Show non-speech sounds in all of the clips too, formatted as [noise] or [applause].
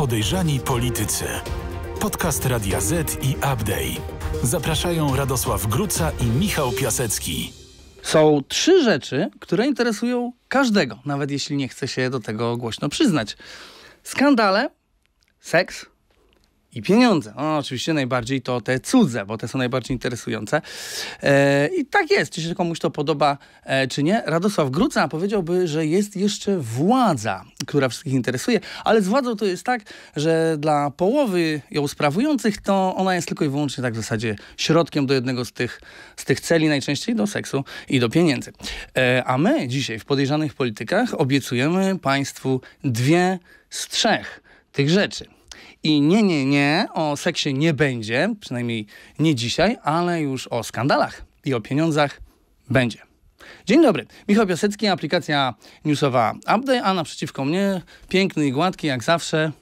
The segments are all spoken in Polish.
Podejrzani Politycy. Podcast Radia Z i Update. Zapraszają Radosław Gruca i Michał Piasecki. Są trzy rzeczy, które interesują każdego, nawet jeśli nie chce się do tego głośno przyznać. Skandale, seks i pieniądze. No, oczywiście najbardziej to te cudze, bo te są najbardziej interesujące. E, I tak jest, czy się komuś to podoba, e, czy nie. Radosław Gruca powiedziałby, że jest jeszcze władza, która wszystkich interesuje, ale z władzą to jest tak, że dla połowy ją sprawujących to ona jest tylko i wyłącznie tak w zasadzie środkiem do jednego z tych, z tych celi, najczęściej do seksu i do pieniędzy. E, a my dzisiaj w Podejrzanych Politykach obiecujemy Państwu dwie z trzech tych rzeczy – i nie, nie, nie, o seksie nie będzie, przynajmniej nie dzisiaj, ale już o skandalach i o pieniądzach będzie. Dzień dobry, Michał Piasecki, aplikacja newsowa Update, a naprzeciwko mnie piękny i gładki jak zawsze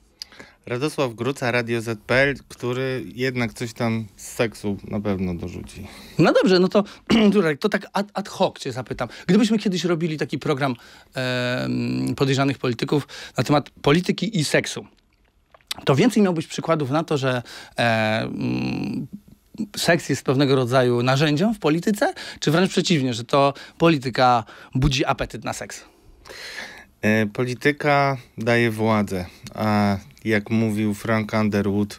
Radosław Gruca, Radio ZPL, który jednak coś tam z seksu na pewno dorzuci. No dobrze, no to [clears throat] to tak ad, ad, hoc cię zapytam. Gdybyśmy kiedyś robili taki program e, podejrzanych polityków na temat polityki i seksu, to więcej być przykładów na to, że e, mm, seks jest pewnego rodzaju narzędziem w polityce, czy wręcz przeciwnie, że to polityka budzi apetyt na seks? E, polityka daje władzę, a jak mówił Frank Underwood,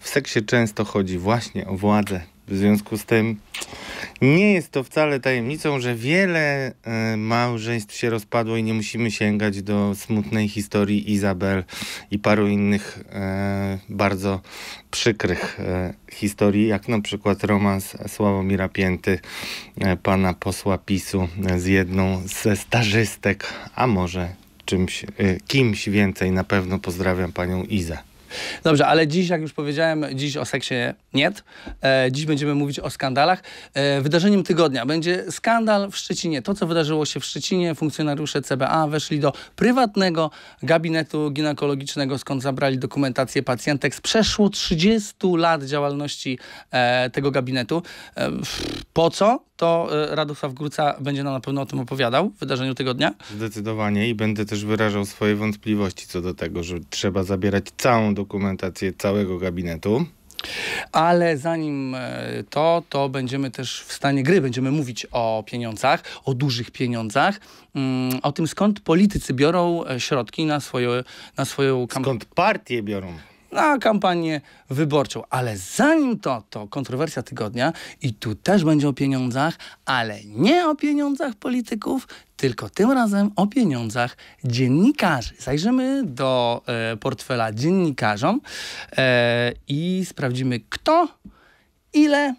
w seksie często chodzi właśnie o władzę. W związku z tym nie jest to wcale tajemnicą, że wiele y, małżeństw się rozpadło i nie musimy sięgać do smutnej historii Izabel i paru innych y, bardzo przykrych y, historii, jak na przykład romans Sławomira Pięty, pana posła PiSu z jedną ze starzystek, a może czymś, kimś więcej. Na pewno pozdrawiam panią Izę. Dobrze, ale dziś, jak już powiedziałem, dziś o seksie nie. E, dziś będziemy mówić o skandalach. E, wydarzeniem tygodnia będzie skandal w Szczecinie. To, co wydarzyło się w Szczecinie, funkcjonariusze CBA weszli do prywatnego gabinetu ginekologicznego, skąd zabrali dokumentację pacjentek z przeszło 30 lat działalności e, tego gabinetu. po co? To Radosław Gruca będzie nam na pewno o tym opowiadał w wydarzeniu tygodnia. Zdecydowanie i będę też wyrażał swoje wątpliwości co do tego, że trzeba zabierać całą dokumentację całego gabinetu. Ale zanim e, to, to będziemy też w stanie gry, będziemy mówić o pieniądzach, o dużych pieniądzach, mm, o tym skąd politycy biorą e, środki na, swoje, na swoją kampanię. Skąd partie biorą na kampanię wyborczą. Ale zanim to, to kontrowersja tygodnia i tu też będzie o pieniądzach, ale nie o pieniądzach polityków, tylko tym razem o pieniądzach dziennikarzy. Zajrzymy do e, portfela dziennikarzom e, i sprawdzimy kto, ile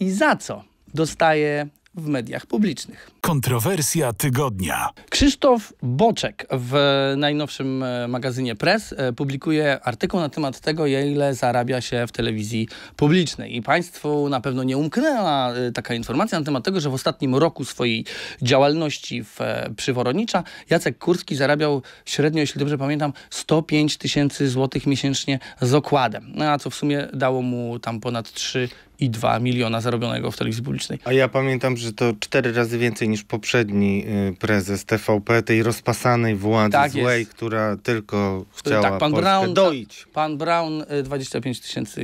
i za co dostaje w mediach publicznych. Kontrowersja tygodnia. Krzysztof Boczek w najnowszym e, magazynie Press e, publikuje artykuł na temat tego, ile zarabia się w telewizji publicznej. I Państwu na pewno nie umknęła e, taka informacja na temat tego, że w ostatnim roku swojej działalności w, przy Woronicza Jacek Kurski zarabiał średnio, jeśli dobrze pamiętam, 105 tysięcy złotych miesięcznie z okładem. No a co w sumie dało mu tam ponad 3 i 2 miliona zarobionego w telewizji publicznej. A ja pamiętam, że to cztery razy więcej niż poprzedni y, prezes TVP, tej rozpasanej władzy tak złej, jest. która tylko tak, chciała tak, pan Brown, doić. Pan Brown 25 y, tysięcy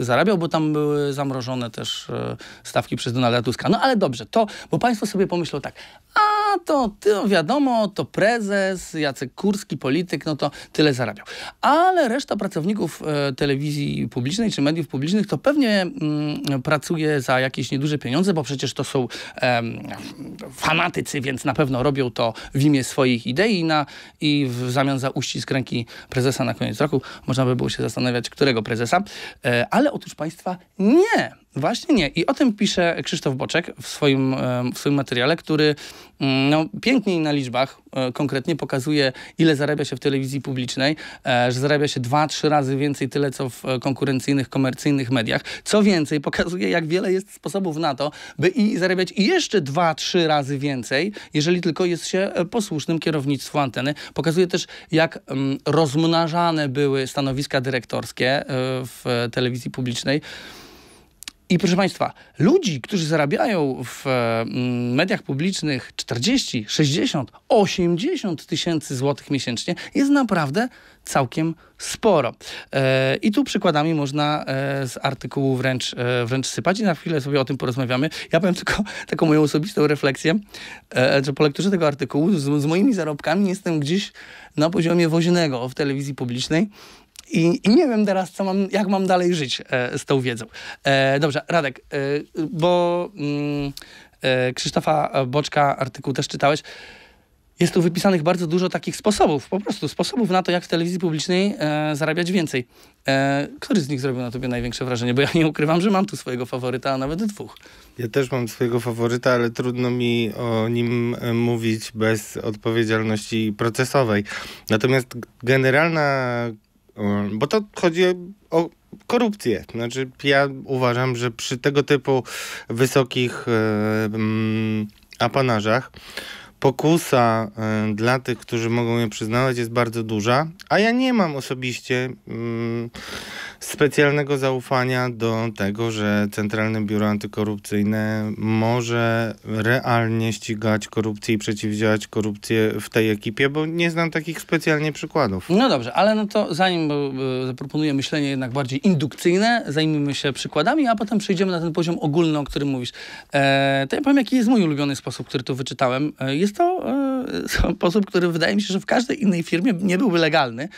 y, zarabiał, bo tam były zamrożone też stawki przez Donalda Tuska. No ale dobrze, to, bo państwo sobie pomyślą tak, a no to no wiadomo, to prezes, Jacek Kurski, polityk, no to tyle zarabiał. Ale reszta pracowników e, telewizji publicznej czy mediów publicznych to pewnie mm, pracuje za jakieś nieduże pieniądze, bo przecież to są em, fanatycy, więc na pewno robią to w imię swoich idei na, i w zamian za uścisk ręki prezesa na koniec roku można by było się zastanawiać, którego prezesa. E, ale otóż państwa nie. Właśnie nie. I o tym pisze Krzysztof Boczek w swoim, w swoim materiale, który mm, no, piękniej na liczbach e, konkretnie pokazuje, ile zarabia się w telewizji publicznej, e, że zarabia się dwa, trzy razy więcej tyle, co w e, konkurencyjnych, komercyjnych mediach. Co więcej, pokazuje, jak wiele jest sposobów na to, by i zarabiać jeszcze dwa, trzy razy więcej, jeżeli tylko jest się posłusznym kierownictwu anteny. Pokazuje też, jak rozmnażane były stanowiska dyrektorskie w telewizji publicznej. I proszę Państwa, ludzi, którzy zarabiają w e, mediach publicznych 40, 60, 80 tysięcy złotych miesięcznie, jest naprawdę całkiem sporo. E, I tu przykładami można e, z artykułu wręcz, wręcz sypać i na chwilę sobie o tym porozmawiamy. Ja powiem tylko [laughs] taką moją osobistą refleksję, że po lekturze tego artykułu z, z moimi zarobkami jestem gdzieś na poziomie woźnego w telewizji publicznej. I, i nie wiem teraz, co mam, jak mam dalej żyć e, z tą wiedzą. E, dobrze, Radek, e, bo mm, Krzysztofa Boczka artykuł też czytałeś. Jest tu wypisanych bardzo dużo takich sposobów, po prostu sposobów na to, jak w telewizji publicznej e, zarabiać więcej. E, który z nich zrobił na tobie największe wrażenie? Bo ja nie ukrywam, że mam tu swojego faworyta, a nawet dwóch. Ja też mam swojego faworyta, ale trudno mi o nim mówić bez odpowiedzialności procesowej. Natomiast generalna Mm, bo to chodzi o korupcję. Znaczy, ja uważam, że przy tego typu wysokich e, mm, apanarzach pokusa e, dla tych, którzy mogą je przyznawać, jest bardzo duża, a ja nie mam osobiście mm, specjalnego zaufania do tego, że Centralne Biuro Antykorupcyjne może realnie ścigać korupcję i przeciwdziałać korupcję w tej ekipie, bo nie znam takich specjalnie przykładów. No dobrze, ale no to zanim e, zaproponuję myślenie jednak bardziej indukcyjne, zajmijmy się przykładami, a potem przejdziemy na ten poziom ogólny, o którym mówisz. Eee, to ja powiem, jaki jest mój ulubiony sposób, który tu wyczytałem. E, jest to e, [laughs] sposób, który wydaje mi się, że w każdej innej firmie nie byłby legalny,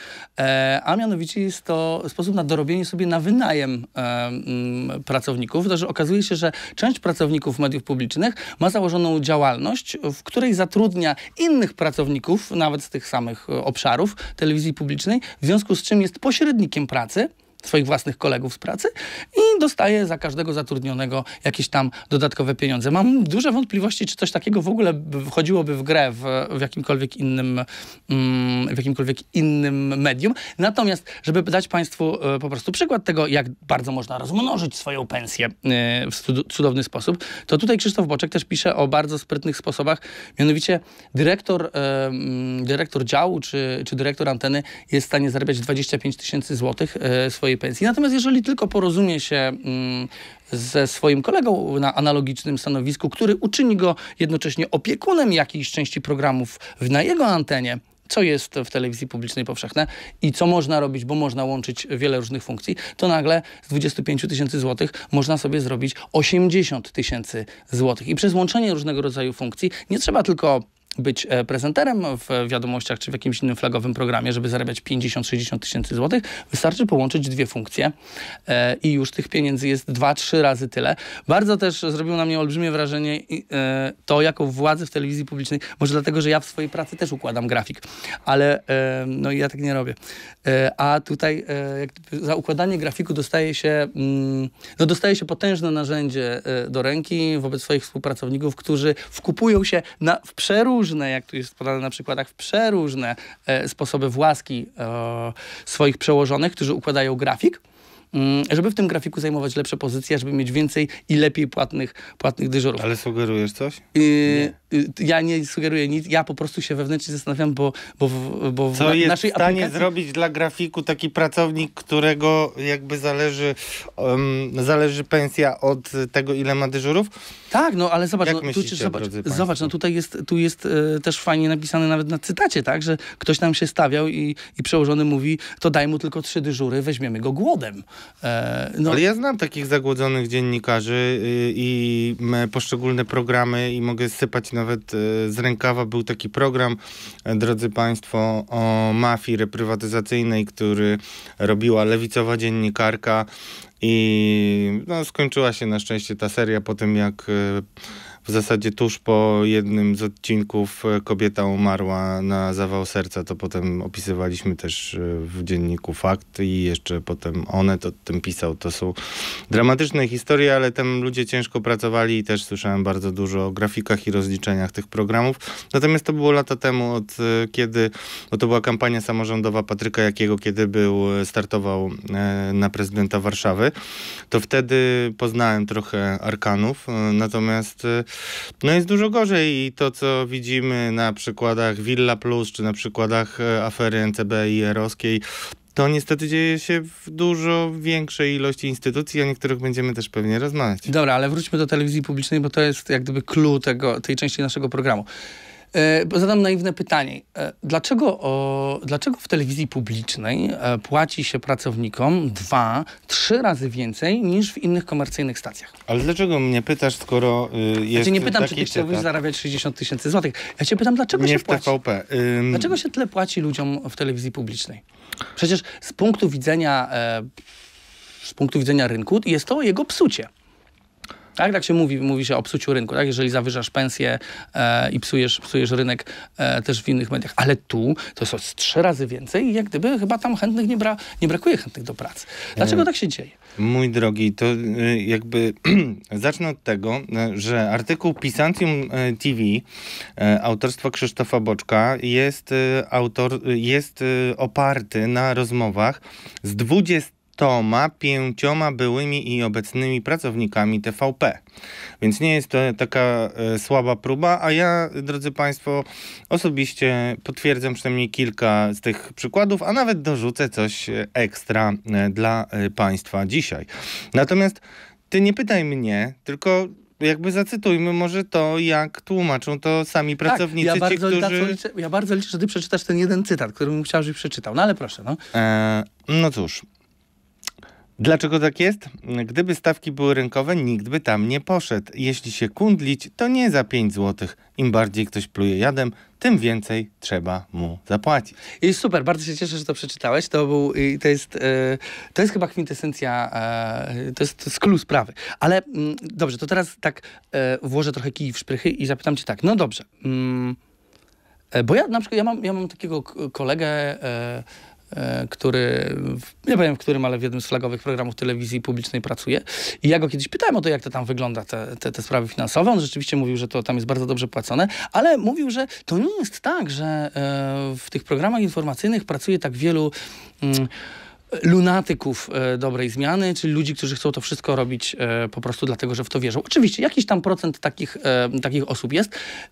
e, a mianowicie jest to sposób na dorobienie sobie na wynajem e, mm, pracowników. To, znaczy, że okazuje się, że część pracowników mediów publicznych ma założoną działalność, w której zatrudnia innych pracowników, nawet z tych samych e, obszarów telewizji publicznej, w związku z czym jest pośrednikiem pracy swoich własnych kolegów z pracy i dostaje za każdego zatrudnionego jakieś tam dodatkowe pieniądze. Mam duże wątpliwości, czy coś takiego w ogóle wchodziłoby w grę w, w jakimkolwiek innym mm, w jakimkolwiek innym medium. Natomiast, żeby dać Państwu e, po prostu przykład tego, jak bardzo można rozmnożyć swoją pensję e, w cudowny sposób, to tutaj Krzysztof Boczek też pisze o bardzo sprytnych sposobach, mianowicie dyrektor, e, mm, dyrektor działu czy, czy dyrektor anteny jest w stanie zarabiać 25 tysięcy złotych swoich swojej pensji. Natomiast jeżeli tylko porozumie się mm, ze swoim kolegą na analogicznym stanowisku, który uczyni go jednocześnie opiekunem jakiejś części programów na jego antenie, co jest w telewizji publicznej powszechne i co można robić, bo można łączyć wiele różnych funkcji, to nagle z 25 tysięcy złotych można sobie zrobić 80 tysięcy złotych. I przez łączenie różnego rodzaju funkcji nie trzeba tylko być e, prezenterem w wiadomościach czy w jakimś innym flagowym programie, żeby zarabiać 50-60 tysięcy złotych, wystarczy połączyć dwie funkcje e, i już tych pieniędzy jest 2-3 razy tyle. Bardzo też zrobiło na mnie olbrzymie wrażenie e, to, jaką władzę w telewizji publicznej, może dlatego, że ja w swojej pracy też układam grafik, ale no ja tak nie robię. A tutaj za układanie grafiku dostaje się, mm, no dostaje się potężne narzędzie do ręki wobec swoich współpracowników, którzy wkupują się na, w przeróżne różne, jak tu jest podane na przykładach, w przeróżne e, sposoby właski e, swoich przełożonych, którzy układają grafik. Mm, żeby w tym grafiku zajmować lepsze pozycje, żeby mieć więcej i lepiej płatnych, płatnych dyżurów. Ale sugerujesz coś? Yy, nie. Yy, ja nie sugeruję nic, ja po prostu się wewnętrznie zastanawiam, bo, bo, w, bo Co w na, jest naszej w stanie aplikacji... zrobić dla grafiku taki pracownik, którego jakby zależy, um, zależy pensja od tego, ile ma dyżurów? Tak, no ale zobacz, Jak no, tu, zobacz, zobacz no tutaj jest, tu jest e, też fajnie napisane nawet na cytacie, tak, że ktoś nam się stawiał i, i przełożony mówi, to daj mu tylko trzy dyżury, weźmiemy go głodem. E, no. Ale ja znam takich zagłodzonych dziennikarzy y, i poszczególne programy i mogę sypać nawet y, z rękawa. Był taki program, e, drodzy Państwo, o mafii reprywatyzacyjnej, który robiła lewicowa dziennikarka i no, skończyła się na szczęście ta seria po tym, jak e, w zasadzie tuż po jednym z odcinków e, kobieta umarła na zawał serca. To potem opisywaliśmy też e, w dzienniku Fakt i jeszcze potem Onet o tym pisał. To są dramatyczne historie, ale tam ludzie ciężko pracowali i też słyszałem bardzo dużo o grafikach i rozliczeniach tych programów. Natomiast to było lata temu, od e, kiedy, bo to była kampania samorządowa Patryka Jakiego, kiedy był, startował na prezydenta Warszawy, to wtedy poznałem trochę arkanów, natomiast no jest dużo gorzej i to, co widzimy na przykładach Villa Plus, czy na przykładach e, afery NCB i Eroskiej, to niestety dzieje się w dużo większej ilości instytucji, o niektórych będziemy też pewnie rozmawiać. Dobra, ale wróćmy do telewizji publicznej, bo to jest jak gdyby clue tego, tej części naszego programu. E, zadam naiwne pytanie. E, dlaczego, o, dlaczego w telewizji publicznej e, płaci się pracownikom dwa, trzy razy więcej niż w innych komercyjnych stacjach? Ale dlaczego mnie pytasz, skoro y, znaczy, jest znaczy nie pytam, czy ty chciałbyś zarabiać 60 tysięcy złotych. Ja cię pytam, dlaczego nie się w płaci? Ym... Dlaczego się tyle płaci ludziom w telewizji publicznej? Przecież z punktu widzenia... E, z punktu widzenia rynku jest to jego psucie. Tak, tak się mówi, mówi się o psuciu rynku, tak? jeżeli zawyżasz pensję e, i psujesz, psujesz rynek e, też w innych mediach. Ale tu to jest trzy razy więcej i jak gdyby chyba tam chętnych nie, bra nie brakuje chętnych do pracy. Dlaczego e, tak się dzieje? Mój drogi, to e, jakby [clears throat] zacznę od tego, e, że artykuł Pisantium TV autorstwa Krzysztofa Boczka jest autor, jest oparty na rozmowach z 20 toma pięcioma byłymi i obecnymi pracownikami TVP. Więc nie jest to taka e, słaba próba, a ja, drodzy Państwo, osobiście potwierdzam przynajmniej kilka z tych przykładów, a nawet dorzucę coś e, ekstra e, dla Państwa dzisiaj. Natomiast ty nie pytaj mnie, tylko jakby zacytujmy może to, jak tłumaczą to sami tak, pracownicy, ja bardzo, ci, którzy... Liczę, ja bardzo liczę, że ty przeczytasz ten jeden cytat, który bym chciał, żebyś przeczytał. No ale proszę, no. E, no cóż. Dlaczego tak jest? Gdyby stawki były rynkowe, nikt by tam nie poszedł. Jeśli się kundlić, to nie za 5 zł. Im bardziej ktoś pluje jadem, tym więcej trzeba mu zapłacić. I super, bardzo się cieszę, że to przeczytałeś. To, był, e, e, to, jest, to jest chyba kwintesencja, to jest, to jest sprawy. Ale mm, dobrze, to teraz tak e, włożę trochę kij w szprychy i zapytam cię tak. No dobrze, mm, bo ja na przykład, ja mam, ja mam takiego kolegę E, który, nie powiem w którym, ale w jednym z flagowych programów telewizji publicznej pracuje. I ja go kiedyś pytałem o to, jak to tam wygląda, te, te, te, sprawy finansowe. On rzeczywiście mówił, że to tam jest bardzo dobrze płacone, ale mówił, że to nie jest tak, że e, w tych programach informacyjnych pracuje tak wielu... Mm, lunatyków e, dobrej zmiany, czyli ludzi, którzy chcą to wszystko robić e, po prostu dlatego, że w to wierzą. Oczywiście jakiś tam procent takich, e, takich osób jest,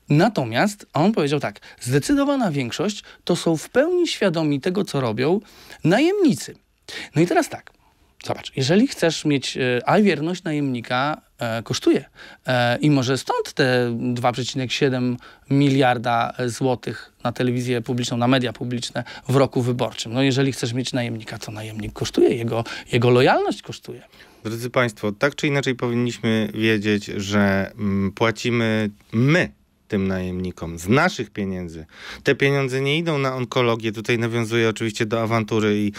natomiast on powiedział tak, zdecydowana większość to są w pełni świadomi tego, co robią najemnicy. No i teraz tak, Zobacz, jeżeli chcesz mieć, e, a wierność najemnika e, kosztuje. E, I może stąd te 2,7 miliarda złotych na telewizję publiczną, na media publiczne w roku wyborczym. No jeżeli chcesz mieć najemnika, to najemnik kosztuje, jego, jego lojalność kosztuje. Drodzy Państwo, tak czy inaczej powinniśmy wiedzieć, że mm, płacimy my tym najemnikom z naszych pieniędzy. Te pieniądze nie idą na onkologię. Tutaj nawiązuję oczywiście do awantury i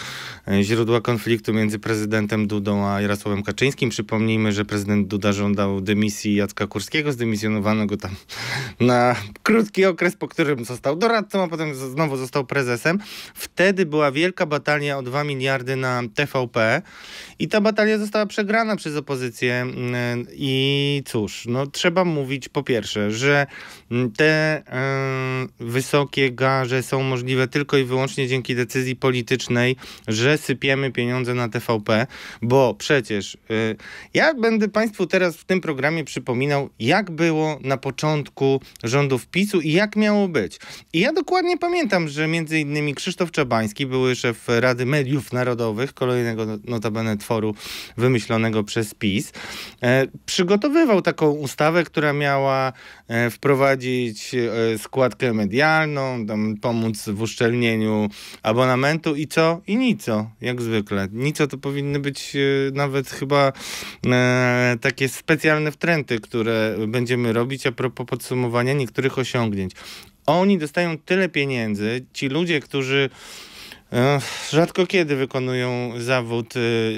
e, źródła konfliktu między prezydentem Dudą a Jarosławem Kaczyńskim. Przypomnijmy, że prezydent Duda żądał dymisji Jacka Kurskiego. Zdymisjonowano go tam [laughs] na krótki okres, po którym został doradcą, a potem znowu został prezesem. Wtedy była wielka batalia o 2 miliardy na TVP i ta batalia została przegrana przez opozycję. Mm, e, I cóż, no trzeba mówić po pierwsze, że Mm, te wysokie garze są możliwe tylko i wyłącznie dzięki decyzji politycznej, że sypiemy pieniądze na TVP, bo przecież y, ja będę Państwu teraz w tym programie przypominał, jak było na początku rządów PiSu i jak miało być. I ja dokładnie pamiętam, że między innymi Krzysztof Czabański, były szef Rady Mediów Narodowych, kolejnego no, notabene tworu wymyślonego przez PiS, e, przygotowywał taką ustawę, która miała e, wprowadzić prowadzić e, składkę medialną, tam pomóc w uszczelnieniu abonamentu i co? I nico, jak zwykle. Nico to powinny być e, nawet chyba e, takie specjalne wtręty, które będziemy robić a propos podsumowania niektórych osiągnięć. Oni dostają tyle pieniędzy, ci ludzie, którzy rzadko kiedy wykonują zawód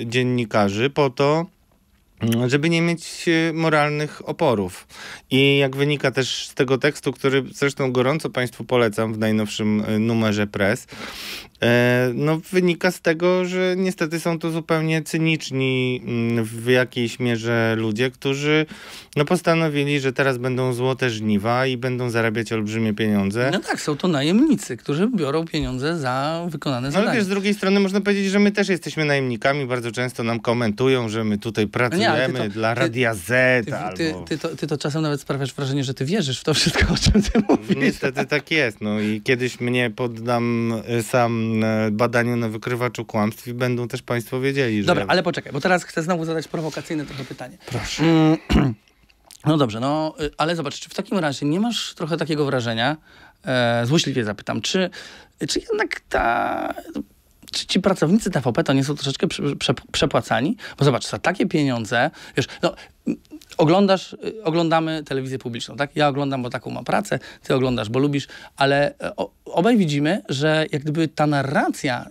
dziennikarzy po to, żeby nie mieć e, moralnych oporów. I jak wynika też z tego tekstu, który zresztą gorąco Państwu polecam w najnowszym e, numerze Press, e, no wynika z tego, że niestety są to zupełnie cyniczni mm, w jakiejś mierze ludzie, którzy no postanowili, że teraz będą złote żniwa i będą zarabiać olbrzymie pieniądze. No tak, są to najemnicy, którzy biorą pieniądze za wykonane no, zadania. No ale też z drugiej strony można powiedzieć, że my też jesteśmy najemnikami, bardzo często nam komentują, że my tutaj pracujemy no ale to, dla Radia ty, Z ty, albo... Ty, ty, to, ty to czasem nawet sprawiasz wrażenie, że ty wierzysz w to wszystko, o czym ty no, mówisz. Niestety tak jest, no i kiedyś mnie poddam y, sam y, badaniu na wykrywaczu kłamstw i będą też państwo wiedzieli, że... Dobra, ale poczekaj, bo teraz chcę znowu zadać prowokacyjne trochę pytanie. Proszę. Mm, [clears throat] no dobrze, no y, ale zobacz, czy w takim razie nie masz trochę takiego wrażenia, e, złośliwie zapytam, czy, czy jednak ta czy ci pracownicy TVP to nie są troszeczkę przepłacani? Bo zobacz, za takie pieniądze, wiesz, no oglądasz, y, oglądamy telewizję publiczną, tak? Ja oglądam, bo taką mam pracę, ty oglądasz, bo lubisz, ale e, obaj widzimy, że jak gdyby ta narracja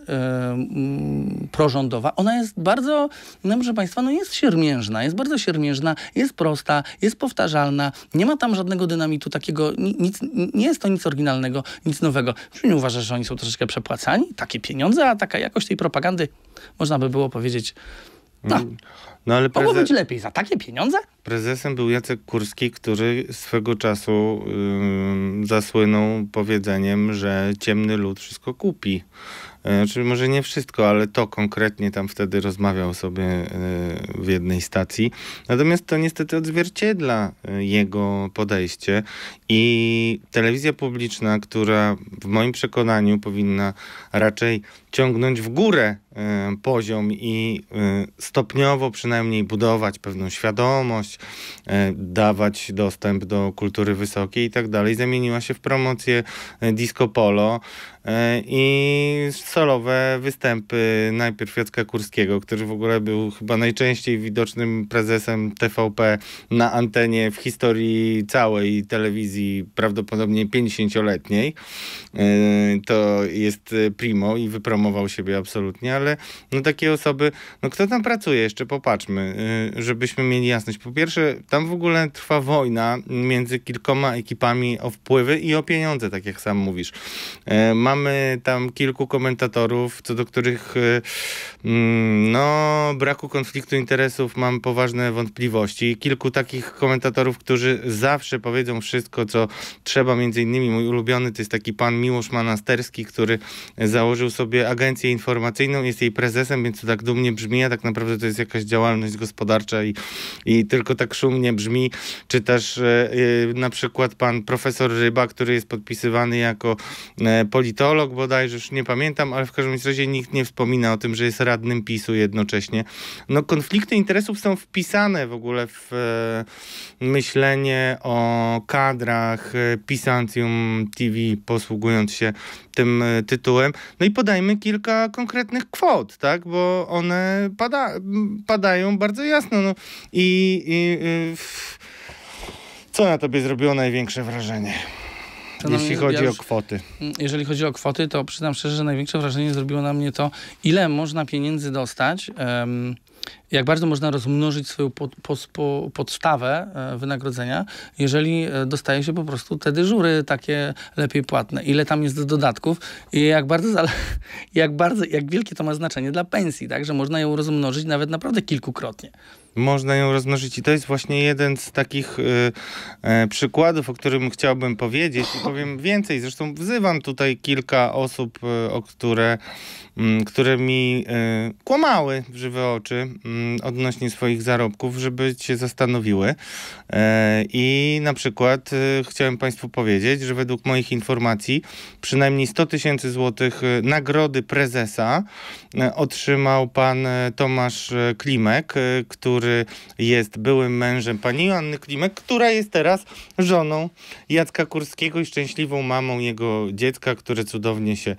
yy, prorządowa, ona jest bardzo, no proszę Państwa, no jest siermiężna, jest bardzo siermiężna, jest prosta, jest powtarzalna, nie ma tam żadnego dynamitu takiego, nic, nie jest to nic oryginalnego, nic nowego. Czy nie uważasz, że oni są troszeczkę przepłacani? Takie pieniądze, a taka jakość tej propagandy, można by było powiedzieć, tak. Mm. No, ale prezes... Mogło być lepiej za takie pieniądze? Prezesem był Jacek Kurski, który swego czasu yy, zasłynął powiedzeniem, że ciemny lud wszystko kupi. E, znaczy, czyli może nie wszystko, ale to konkretnie tam wtedy rozmawiał sobie e, w jednej stacji. Natomiast to niestety odzwierciedla e, jego podejście i telewizja publiczna, która w moim przekonaniu powinna raczej ciągnąć w górę y, poziom i y, stopniowo przynajmniej budować pewną świadomość, y, dawać dostęp do kultury wysokiej i tak dalej, zamieniła się w promocję disco polo i solowe występy najpierw Jacka Kurskiego, który w ogóle był chyba najczęściej widocznym prezesem TVP na antenie w historii całej telewizji okazji prawdopodobnie 50-letniej. E, to jest e, primo i wypromował siebie absolutnie, ale no takie osoby, no kto tam pracuje jeszcze, popatrzmy, e, żebyśmy mieli jasność. Po pierwsze, tam w ogóle trwa wojna między kilkoma ekipami o wpływy i o pieniądze, tak jak sam mówisz. Mamy tam kilku komentatorów, co do których mm, no, braku konfliktu interesów mam poważne wątpliwości. Kilku takich komentatorów, którzy zawsze powiedzą wszystko, co trzeba. Między innymi mój ulubiony to jest taki pan Miłosz Manasterski, który założył sobie agencję informacyjną, jest jej prezesem, więc to tak dumnie brzmi, a tak naprawdę to jest jakaś działalność gospodarcza i, i tylko tak szumnie brzmi. Czy też e, e, na przykład pan profesor Ryba, który jest podpisywany jako e, politolog bodajże, już nie pamiętam, ale w każdym razie nikt nie wspomina o tym, że jest radnym PiSu jednocześnie. No konflikty interesów są wpisane w ogóle w myślenie o kadrach, serialach e, Pisantium TV, posługując się tym e, tytułem. No i podajmy kilka konkretnych kwot, tak, bo one pada, padają bardzo jasno. No. I, i y, w... co na tobie zrobiło największe wrażenie? jeśli chodzi ja już, o kwoty. Jeżeli chodzi o kwoty, to przyznam szczerze, że największe wrażenie zrobiło na mnie to, ile można pieniędzy dostać um, jak bardzo można rozmnożyć swoją pod, pod, podstawę e, wynagrodzenia, jeżeli e, dostaje się po prostu te dyżury takie lepiej płatne. Ile tam jest dodatków i jak bardzo, [laughs] jak bardzo, jak wielkie to ma znaczenie dla pensji, tak, że można ją rozmnożyć nawet naprawdę kilkukrotnie. Można ją rozmnożyć i to jest właśnie jeden z takich y, y, przykładów, o którym chciałbym powiedzieć i powiem więcej. Zresztą wzywam tutaj kilka osób, y, o które Mm, które mi e, kłamały w żywe oczy mm, odnośnie swoich zarobków, żeby się zastanowiły. E, I na przykład e, chciałem Państwu powiedzieć, że według moich informacji przynajmniej 100 tysięcy złotych nagrody prezesa otrzymał pan Tomasz Klimek, który jest byłym mężem pani Joanny Klimek, która jest teraz żoną Jacka Kurskiego i szczęśliwą mamą jego dziecka, które cudownie się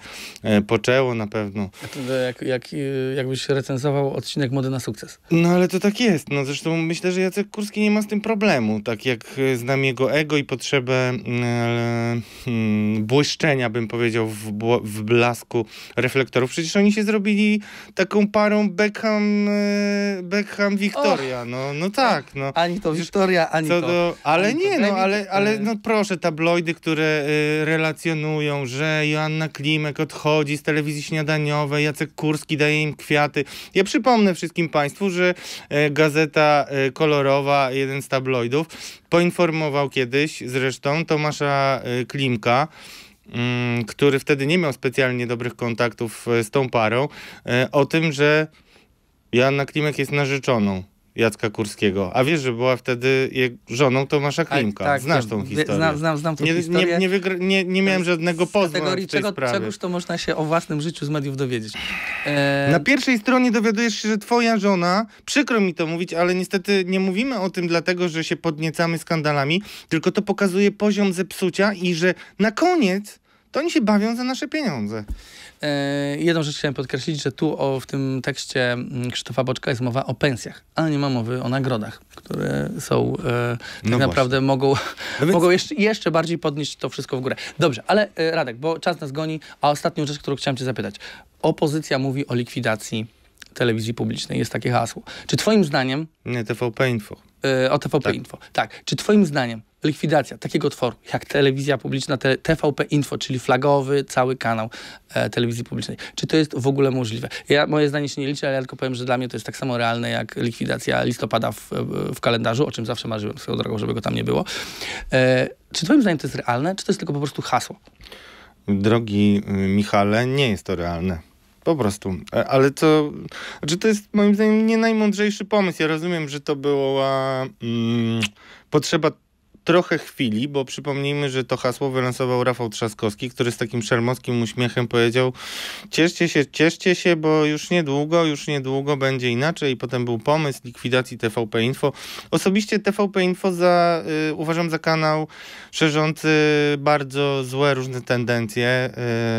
poczęło. Na pewno E, jak, jak, e, jakbyś recenzował odcinek Mody na sukces. No ale to tak jest. No zresztą myślę, że Jacek Kurski nie ma z tym problemu. Tak jak e, znam jego ego i potrzebę hmm, błyszczenia, bym powiedział, w, w, blasku reflektorów. Przecież oni się zrobili taką parą Beckham, Beckham Victoria. No, no tak. No. Ani to Victoria, ani Co to. Do, ale ani nie, to. no ale, ale no proszę, tabloidy, które relacjonują, że Joanna Klimek odchodzi z telewizji śniadaniowej, nowe, Jacek Kurski daje im kwiaty. Ja przypomnę wszystkim Państwu, że e, Gazeta e, Kolorowa, jeden z tabloidów, poinformował kiedyś zresztą Tomasza e, Klimka, mm, który wtedy nie miał specjalnie dobrych kontaktów z tą parą, o tym, że Joanna Klimek jest narzeczoną Jacka Kurskiego. A wiesz, że była wtedy żoną Tomasza Klimka. Tak, Znasz tak. tą historię. Znam, znam, znam tą nie, historię. Nie, nie, wygr- nie, nie miałem żadnego pozwu w tej sprawie. Czegoż to można się o własnym życiu z mediów dowiedzieć? E... Na pierwszej stronie dowiadujesz się, że twoja żona, przykro mi to mówić, ale niestety nie mówimy o tym dlatego, że się podniecamy skandalami, tylko to pokazuje poziom zepsucia i że na koniec to oni się bawią za nasze pieniądze. E, jedną rzecz chciałem podkreślić, że tu o, w tym tekście mm, Krzysztofa Boczka jest mowa o pensjach, ale nie ma mowy o nagrodach, które są e, tak no naprawdę właśnie. mogą, no [laughs] więc... mogą jeszcze, jeszcze bardziej podnieść to wszystko w górę. Dobrze, ale e, Radek, bo czas nas goni, a ostatnią rzecz, którą chciałem cię zapytać. Opozycja mówi o likwidacji telewizji publicznej, jest takie hasło. Czy twoim zdaniem... Nie, TVP Info. E, o TVP tak. Info, tak. Czy twoim zdaniem likwidacja takiego tworu jak telewizja publiczna, te, TVP Info, czyli flagowy cały kanał e, telewizji publicznej. Czy to jest w ogóle możliwe? Ja, moje zdanie się nie liczy, ale ja tylko powiem, że dla mnie to jest tak samo realne jak likwidacja listopada w, e, w kalendarzu, o czym zawsze marzyłem swoją drogą, żeby go tam nie było. E, czy twoim zdaniem to jest realne, czy to jest tylko po prostu hasło? Drogi y, Michale, nie jest to realne. Po prostu. E, ale to, znaczy to jest moim zdaniem nie najmądrzejszy pomysł. Ja rozumiem, że to była mm, potrzeba trochę chwili, bo przypomnijmy, że to hasło wylansował Rafał Trzaskowski, który z takim szermowskim uśmiechem powiedział cieszcie się, cieszcie się, bo już niedługo, już niedługo będzie inaczej. I potem był pomysł likwidacji TVP Info. Osobiście TVP Info za, y, uważam za kanał szerzący bardzo złe różne tendencje,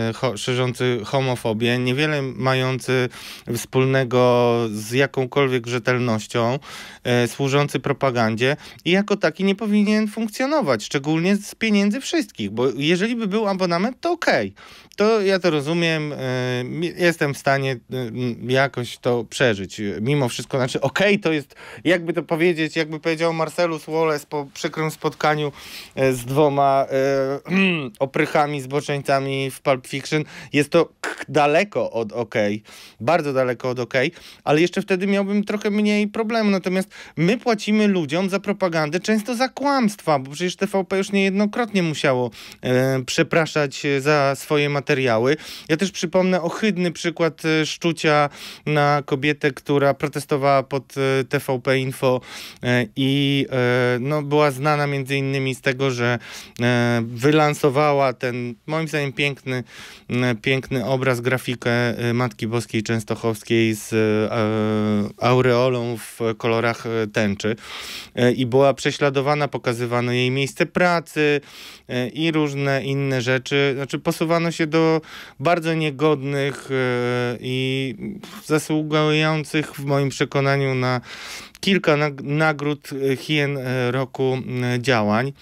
y, ho, szerzący homofobię, niewiele mający wspólnego z jakąkolwiek rzetelnością, y, służący propagandzie i jako taki nie powinien funkcjonować, szczególnie z pieniędzy wszystkich, bo jeżeli by był abonament, to okej. Okay. To ja to rozumiem, e, jestem w stanie e, jakoś to przeżyć. Mimo wszystko, znaczy okej, okay, to jest, jakby to powiedzieć, jakby powiedział Marcelus Wallace po przykrym spotkaniu e, z dwoma [clears throat] oprychami, zboczeńcami w Pulp Fiction, jest to daleko od okej, okay, bardzo daleko od okej, okay, ale jeszcze wtedy miałbym trochę mniej problemu. Natomiast my płacimy ludziom za propagandę, często za kłamstwo bo przecież TVP już niejednokrotnie musiało e, przepraszać za swoje materiały. Ja też przypomnę ohydny przykład e, szczucia na kobietę, która protestowała pod e, TVP Info e, i no, była znana między innymi z tego, że wylansowała ten moim zdaniem piękny, piękny obraz, grafikę Matki Boskiej Częstochowskiej z aureolą w kolorach tęczy i była prześladowana, pokazywała jej miejsce pracy e, i różne inne rzeczy. Znaczy posuwano się do bardzo niegodnych e, i zasługujących w moim przekonaniu na kilka nagród e, hien roku działań.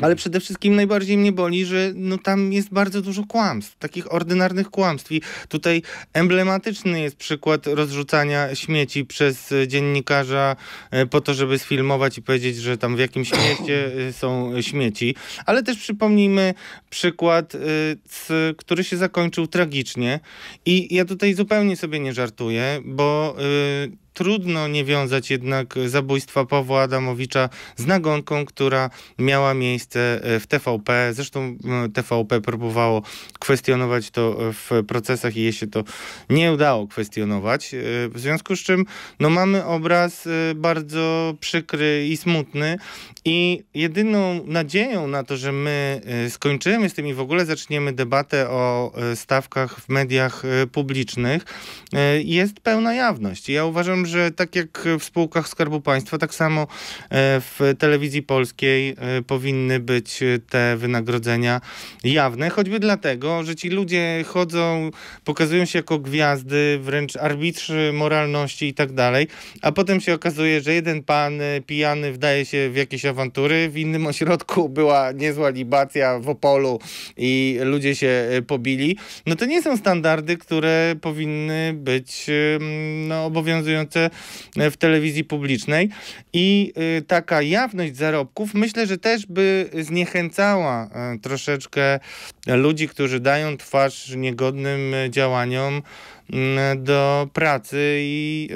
Ale przede wszystkim najbardziej mnie boli, że no tam jest bardzo dużo kłamstw, takich ordynarnych kłamstw. I tutaj emblematyczny jest przykład rozrzucania śmieci przez dziennikarza e, po to, żeby sfilmować i powiedzieć, że tam w jakimś mieście e, są śmieci. Ale też przypomnijmy przykład, e, który się zakończył tragicznie. I ja tutaj zupełnie sobie nie żartuję, bo trudno nie wiązać jednak zabójstwa Pawła Adamowicza z nagonką, która miała miejsce e, w TVP. Zresztą TVP próbowało kwestionować to e, w procesach i jej się to nie udało kwestionować. E, w związku z czym no, mamy obraz bardzo przykry i smutny i jedyną nadzieją na to, że my y, skończymy z tym i w ogóle zaczniemy debatę o y, stawkach w mediach y, publicznych, jest pełna jawność. ja uważam, że tak jak w spółkach Skarbu Państwa, tak samo w telewizji polskiej powinny być te wynagrodzenia jawne, choćby dlatego, że ci ludzie chodzą, pokazują się jako gwiazdy, wręcz arbitrzy moralności i tak dalej, a potem się okazuje, że jeden pan pijany wdaje się w jakieś awantury. W innym [laughs] ośrodku była niezła libacja w Opolu i ludzie się y, pobili. No to nie są standardy, które powinny być no, obowiązujące y, w telewizji publicznej. I y, taka jawność zarobków myślę, że też by zniechęcała troszeczkę ludzi, którzy dają twarz niegodnym działaniom. Mm, do pracy i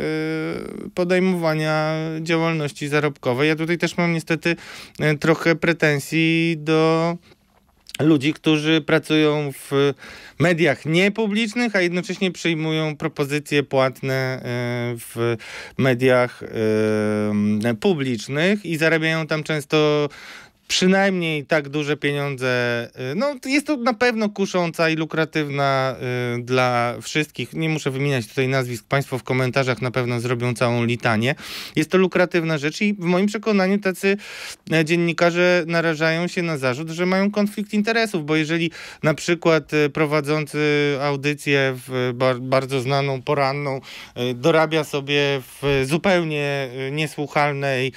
y, podejmowania działalności zarobkowej. Ja tutaj też mam niestety y, trochę pretensji do ludzi, którzy pracują w mediach niepublicznych, a jednocześnie przyjmują propozycje płatne y, w mediach publicznych i zarabiają tam często przynajmniej tak duże pieniądze. Y, no, jest to na pewno kusząca i lukratywna y, dla wszystkich. Nie muszę wymieniać tutaj nazwisk. Państwo w komentarzach na pewno zrobią całą litanię. Jest to lukratywna rzecz i w moim przekonaniu tacy e, dziennikarze narażają się na zarzut, że mają konflikt interesów, bo jeżeli na przykład e, prowadzący audycję w e, bardzo znaną poranną dorabia sobie w zupełnie niesłuchalnej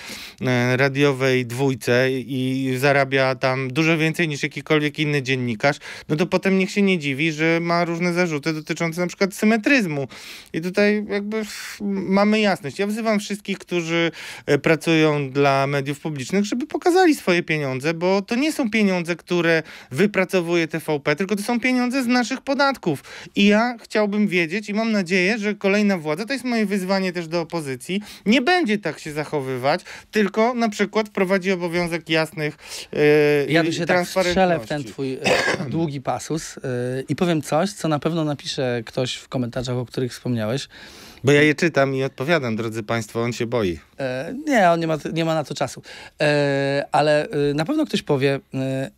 radiowej dwójce i i zarabia tam dużo więcej niż jakikolwiek inny dziennikarz, no to potem niech się nie dziwi, że ma różne zarzuty dotyczące na przykład symetryzmu. I tutaj jakby mamy jasność. Ja wzywam wszystkich, którzy e, pracują dla mediów publicznych, żeby pokazali swoje pieniądze, bo to nie są pieniądze, które wypracowuje TVP, tylko to są pieniądze z naszych podatków. I ja chciałbym wiedzieć i mam nadzieję, że kolejna władza, to jest moje wyzwanie też do opozycji, nie będzie tak się zachowywać, tylko na przykład wprowadzi obowiązek jasnych Yy, ja tu się tak strzelę w ten twój e, [clears throat] długi pasus yy, i powiem coś, co na pewno napisze ktoś w komentarzach, o których wspomniałeś. Bo ja je czytam i odpowiadam, drodzy Państwo, on się boi. E, nie, on nie ma, nie ma na to czasu. E, ale e, na pewno ktoś powie,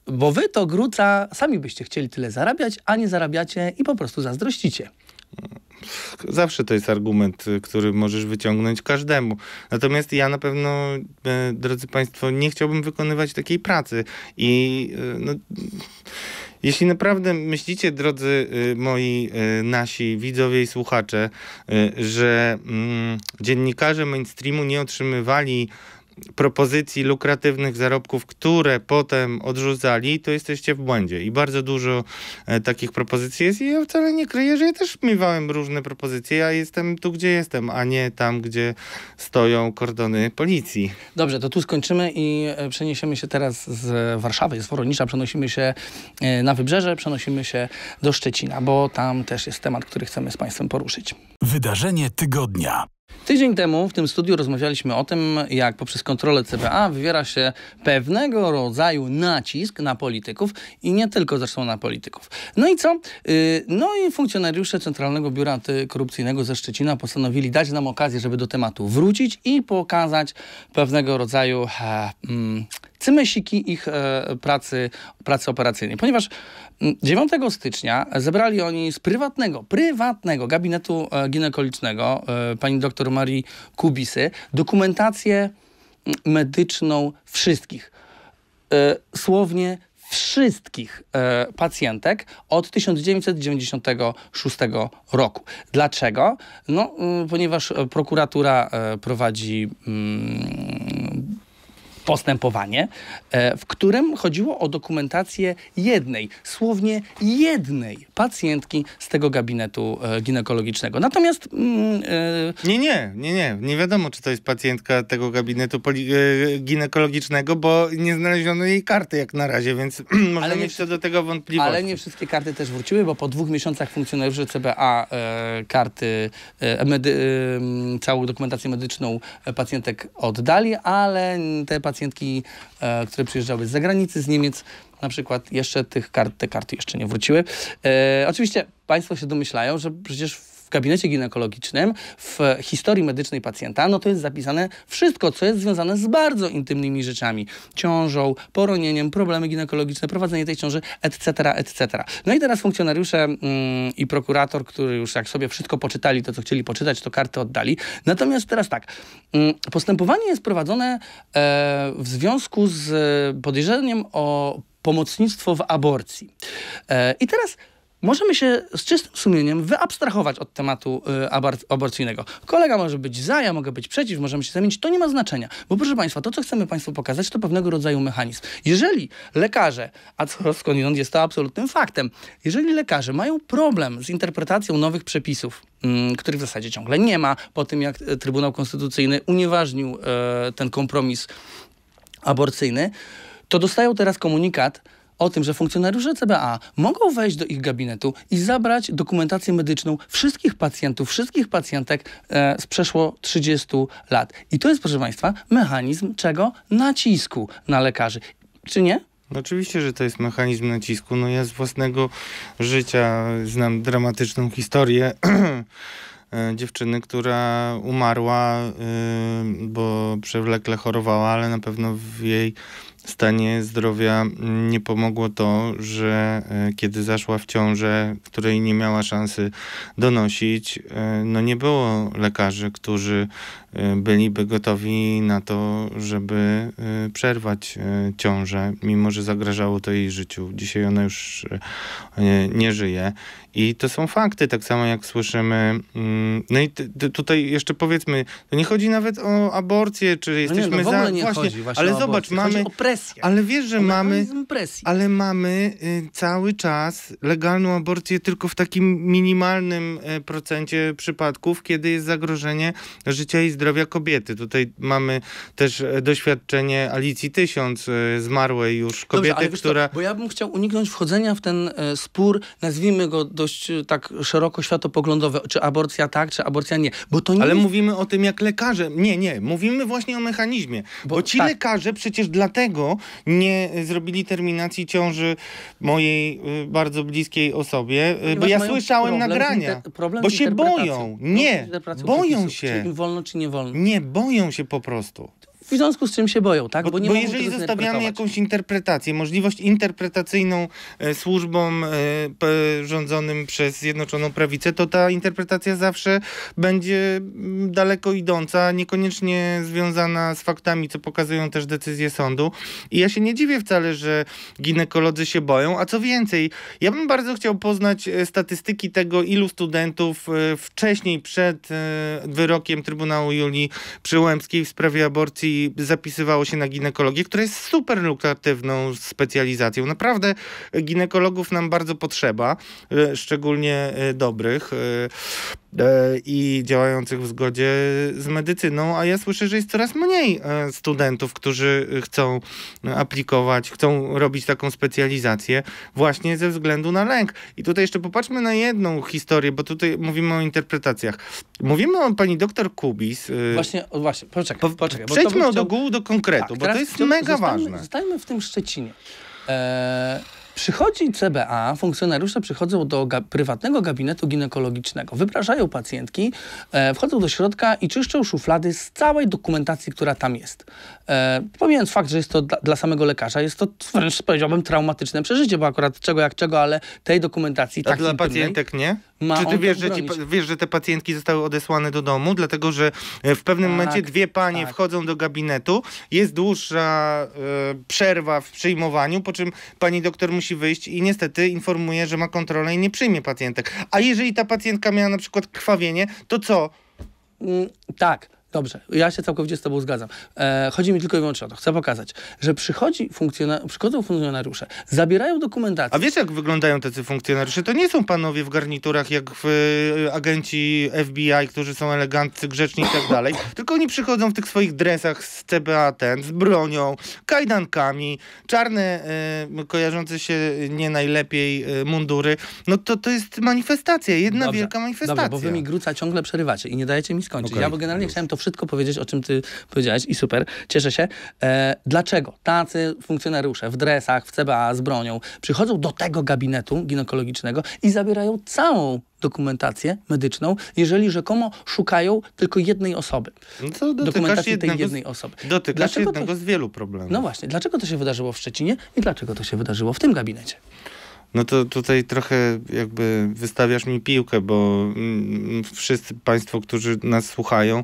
bo wy to gruca sami byście chcieli tyle zarabiać, a nie zarabiacie i po prostu zazdrościcie. Mm. Zawsze to jest argument, y, który możesz wyciągnąć każdemu. Natomiast ja na pewno, e, drodzy Państwo, nie chciałbym wykonywać takiej pracy. I y, no, jeśli naprawdę myślicie, drodzy y, moi nasi widzowie i słuchacze, że mm, dziennikarze mainstreamu nie otrzymywali propozycji lukratywnych zarobków, które potem odrzucali, to jesteście w błędzie. I bardzo dużo e, takich propozycji jest i ja wcale nie kryję, że ja też miewałem różne propozycje. Ja jestem tu, gdzie jestem, a nie tam, gdzie stoją kordony policji. Dobrze, to tu skończymy i e, przeniesiemy się teraz z Warszawy, z Woronicza, przenosimy się e, na Wybrzeże, przenosimy się do Szczecina, bo tam też jest temat, który chcemy z Państwem poruszyć. Wydarzenie tygodnia. Tydzień temu w tym studiu rozmawialiśmy o tym, jak poprzez kontrolę CBA wywiera się pewnego rodzaju nacisk na polityków i nie tylko zresztą na polityków. No i co? Y, no i funkcjonariusze Centralnego Biura Antykorupcyjnego ze Szczecina postanowili dać nam okazję, żeby do tematu wrócić i pokazać pewnego rodzaju. Mm, cymesiki ich e, pracy, pracy operacyjnej. Ponieważ 9 mm, stycznia zebrali oni z prywatnego, prywatnego gabinetu e, ginekologicznego e, pani doktor Marii Kubisy dokumentację mm, medyczną wszystkich. Słownie wszystkich pacjentek od 1996 roku. Dlaczego? No, mm, ponieważ prokuratura prowadzi postępowanie, e, w którym chodziło o dokumentację jednej, słownie jednej pacjentki z tego gabinetu e, ginekologicznego. Natomiast... Mm, e, nie, nie, nie, nie. Nie wiadomo, czy to jest pacjentka tego gabinetu ginekologicznego, bo nie znaleziono jej karty jak na razie, więc można mieć co do tego wątpliwości. Ale nie wszystkie karty też wróciły, bo po dwóch miesiącach funkcjonariuszy CBA e, karty, e, medy, e, całą dokumentację medyczną pacjentek oddali, ale te pacjentki pacjentki, e, które przyjeżdżały z zagranicy, z Niemiec, na przykład jeszcze tych kart, te karty jeszcze nie wróciły. E, oczywiście Państwo się domyślają, że przecież w gabinecie ginekologicznym, w historii medycznej pacjenta, no to jest zapisane wszystko, co jest związane z bardzo intymnymi rzeczami. Ciążą, poronieniem, problemy ginekologiczne, prowadzenie tej ciąży, etc., etc. No i teraz funkcjonariusze mm, i prokurator, który już jak sobie wszystko poczytali, to co chcieli poczytać, to karty oddali. Natomiast teraz tak, mm, postępowanie jest prowadzone e, w związku z podejrzeniem o pomocnictwo w aborcji. E, I teraz możemy się z czystym sumieniem wyabstrahować od tematu y, aborcyjnego. Kolega może być za, ja mogę być przeciw, możemy się zamienić. To nie ma znaczenia, bo proszę Państwa, to, co chcemy Państwu pokazać, to pewnego rodzaju mechanizm. Jeżeli lekarze, a co skądinąd jest to absolutnym faktem, jeżeli lekarze mają problem z interpretacją nowych przepisów, mm, których w zasadzie ciągle nie ma, po tym jak e, Trybunał Konstytucyjny unieważnił y, ten kompromis aborcyjny, to dostają teraz komunikat, o tym, że funkcjonariusze CBA mogą wejść do ich gabinetu i zabrać dokumentację medyczną wszystkich pacjentów, wszystkich pacjentek e, z przeszło 30 lat. I to jest, proszę Państwa, mechanizm czego? Nacisku na lekarzy. Czy nie? No oczywiście, że to jest mechanizm nacisku. No ja z własnego życia znam dramatyczną historię [clears throat] e, dziewczyny, która umarła, e, bo przewlekle chorowała, ale na pewno w jej stanie zdrowia nie pomogło to, że e, kiedy zaszła w ciążę, której nie miała szansy donosić, e, no nie było lekarzy, którzy Y, byliby gotowi na to, żeby y, przerwać y, ciążę, mimo że zagrażało to jej życiu. Dzisiaj ona już nie, nie żyje. I to są fakty, tak samo jak słyszymy. Mm, no i tutaj jeszcze powiedzmy, to nie chodzi nawet o aborcję, czy jesteśmy no nie, no za. Nie właśnie, chodzi właśnie ale zobacz, aborcję. mamy. Ale wiesz, że o mamy. Presji. Ale mamy cały czas legalną aborcję tylko w takim minimalnym procencie przypadków, kiedy jest zagrożenie życia i zdrowia zdrowia kobiety. Tutaj mamy też e, doświadczenie Alicji Tysiąc, e, zmarłej już kobiety, Dobrze, która... bo ja bym chciał uniknąć wchodzenia w ten e, spór, nazwijmy go dość tak szeroko światopoglądowy, czy aborcja tak, czy aborcja nie. Bo to nie Ale jest... mówimy o tym jak lekarze. Nie, nie. Mówimy właśnie o mechanizmie. Bo, bo ci tak. lekarze przecież dlatego nie zrobili terminacji ciąży mojej bardzo bliskiej osobie, Ponieważ bo ja słyszałem nagrania, bo się boją. Nie, boją się. Czy wolno, czy nie wolno. Nie boją się po prostu w związku z czym się boją, tak? Bo, bo, bo jeżeli zostawiamy jakąś interpretację, możliwość interpretacyjną e, służbom e, p, rządzonym przez Zjednoczoną Prawicę, to ta interpretacja zawsze będzie mm, daleko idąca, niekoniecznie związana z faktami, co pokazują też decyzje sądu. I ja się nie dziwię wcale, że ginekolodzy się boją, a co więcej, ja bym bardzo chciał poznać e, statystyki tego, ilu studentów e, wcześniej przed e, wyrokiem Trybunału Julii Przyłębskiej w sprawie aborcji i zapisywało się na ginekologię, która jest super lukratywną specjalizacją. Naprawdę ginekologów nam bardzo potrzeba, e, szczególnie e, dobrych. E, E, i działających w zgodzie z medycyną, a ja słyszę, że jest coraz mniej e, studentów, którzy chcą aplikować, chcą robić taką specjalizację właśnie ze względu na lęk. I tutaj jeszcze popatrzmy na jedną historię, bo tutaj mówimy o interpretacjach. Mówimy o pani doktor Kubis. E, właśnie, właśnie, poczekaj, poczekaj. Przejdźmy od ogółu do konkretu, tak, bo to jest mega zostańmy, ważne. Zostańmy w tym Szczecinie. Eee Przychodzi CBA, funkcjonariusze przychodzą do ga prywatnego gabinetu ginekologicznego, wypraszają pacjentki, e, wchodzą do środka i czyszczą szuflady z całej dokumentacji, która tam jest. E, pomijając fakt, że jest to dla, dla, samego lekarza, jest to wręcz powiedziałbym traumatyczne przeżycie, bo akurat czego jak czego, ale tej dokumentacji A tak dla pacjentek nie? Czy ty wiesz że, ci, wiesz, że te pacjentki zostały odesłane do domu, dlatego że e, w pewnym tak, momencie dwie panie tak. wchodzą do gabinetu, jest dłuższa e, przerwa w przyjmowaniu, po czym pani doktor musi wyjść i niestety informuje, że ma kontrolę i nie przyjmie pacjentek. A jeżeli ta pacjentka miała na przykład krwawienie, to co? Mm, tak, Dobrze, ja się całkowicie z Tobą zgadzam. E, chodzi mi tylko i wyłącznie o to. Chcę pokazać, że przychodzi funkcjonar przychodzą funkcjonariusze, zabierają dokumentację. A wiesz, jak wyglądają tacy funkcjonariusze? To nie są panowie w garniturach, jak w, y, agenci FBI, którzy są eleganccy, grzeczni i tak dalej. [laughs] Tylko oni przychodzą w tych swoich dresach z CBA ten, z bronią, kajdankami, czarne, y, kojarzące się nie najlepiej y, mundury. No to, to jest manifestacja, jedna dobrze, wielka manifestacja. Dobrze, bo wy mi gruca ciągle przerywacie i nie dajecie mi skończyć. Okay. Ja bo generalnie chciałem to wszystko wszystko powiedzieć, o czym ty powiedziałeś i super, cieszę się. E, dlaczego tacy funkcjonariusze w dresach, w CBA z bronią przychodzą do tego gabinetu ginekologicznego i zabierają całą dokumentację medyczną, jeżeli rzekomo szukają tylko jednej osoby. No dokumentacji tej jednej osoby. Dotykasz dlaczego jednego to, z wielu problemów. No właśnie, dlaczego to się wydarzyło w Szczecinie i dlaczego to się wydarzyło w tym gabinecie? No to tutaj trochę jakby wystawiasz mi piłkę, bo mm, wszyscy Państwo, którzy nas słuchają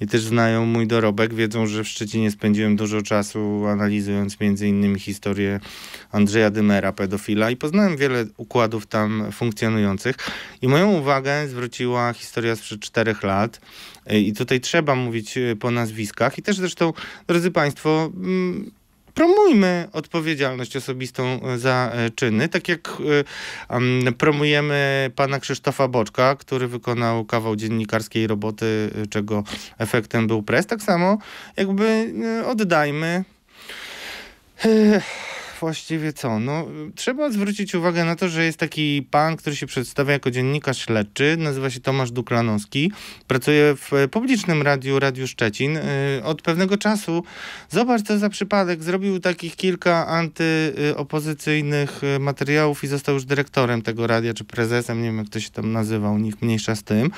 i też znają mój dorobek, wiedzą, że w Szczecinie spędziłem dużo czasu analizując między innymi historię Andrzeja Dymera, pedofila i poznałem wiele układów tam funkcjonujących i moją uwagę zwróciła historia sprzed czterech lat i tutaj trzeba mówić e, po nazwiskach i też zresztą, drodzy Państwo, mm, promujmy odpowiedzialność osobistą e, za e, czyny, tak jak e, promujemy pana Krzysztofa Boczka, który wykonał kawał dziennikarskiej roboty, czego efektem był pres, tak samo jakby oddajmy właściwie co? No, trzeba zwrócić uwagę na to, że jest taki pan, który się przedstawia jako dziennikarz śledczy, nazywa się Tomasz Duklanowski, pracuje w e, publicznym radiu, Radiu Szczecin. E, od pewnego czasu, zobacz co za przypadek, zrobił takich kilka antyopozycyjnych e, materiałów i został już dyrektorem tego radia, czy prezesem, nie wiem jak to się tam nazywał, niech mniejsza z tym.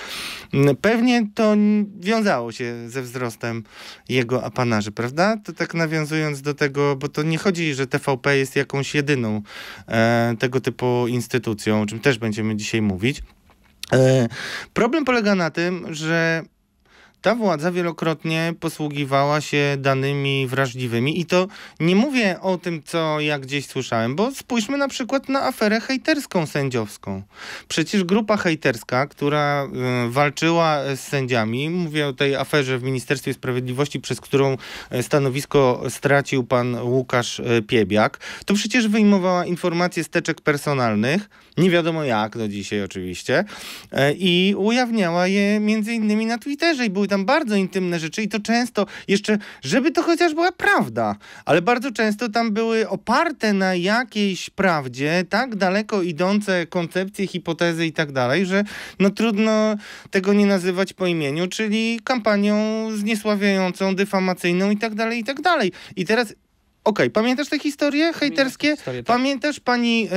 Mm, pewnie to wiązało się ze wzrostem jego apanarzy, prawda? To tak nawiązując do tego, bo to nie chodzi, że TVP jest jakąś jedyną e, tego typu instytucją, o czym też będziemy dzisiaj mówić. E, problem polega na tym, że ta władza wielokrotnie posługiwała się danymi wrażliwymi i to nie mówię o tym, co ja gdzieś słyszałem, bo spójrzmy na przykład na aferę hejterską sędziowską. Przecież grupa hejterska, która y, walczyła z sędziami, mówię o tej aferze w Ministerstwie Sprawiedliwości, przez którą y, stanowisko stracił pan Łukasz y, Piebiak, to przecież wyjmowała informacje z teczek personalnych, nie wiadomo jak do dzisiaj oczywiście, i ujawniała je między innymi na Twitterze i były tam bardzo intymne rzeczy i to często jeszcze, żeby to chociaż była prawda, ale bardzo często tam były oparte na jakiejś prawdzie tak daleko idące koncepcje, hipotezy i tak dalej, że no trudno tego nie nazywać po imieniu, czyli kampanią zniesławiającą, dyfamacyjną i tak dalej, i tak dalej. I teraz Okej, okay, pamiętasz te historie hejterskie? tak. Pamiętasz pani yy,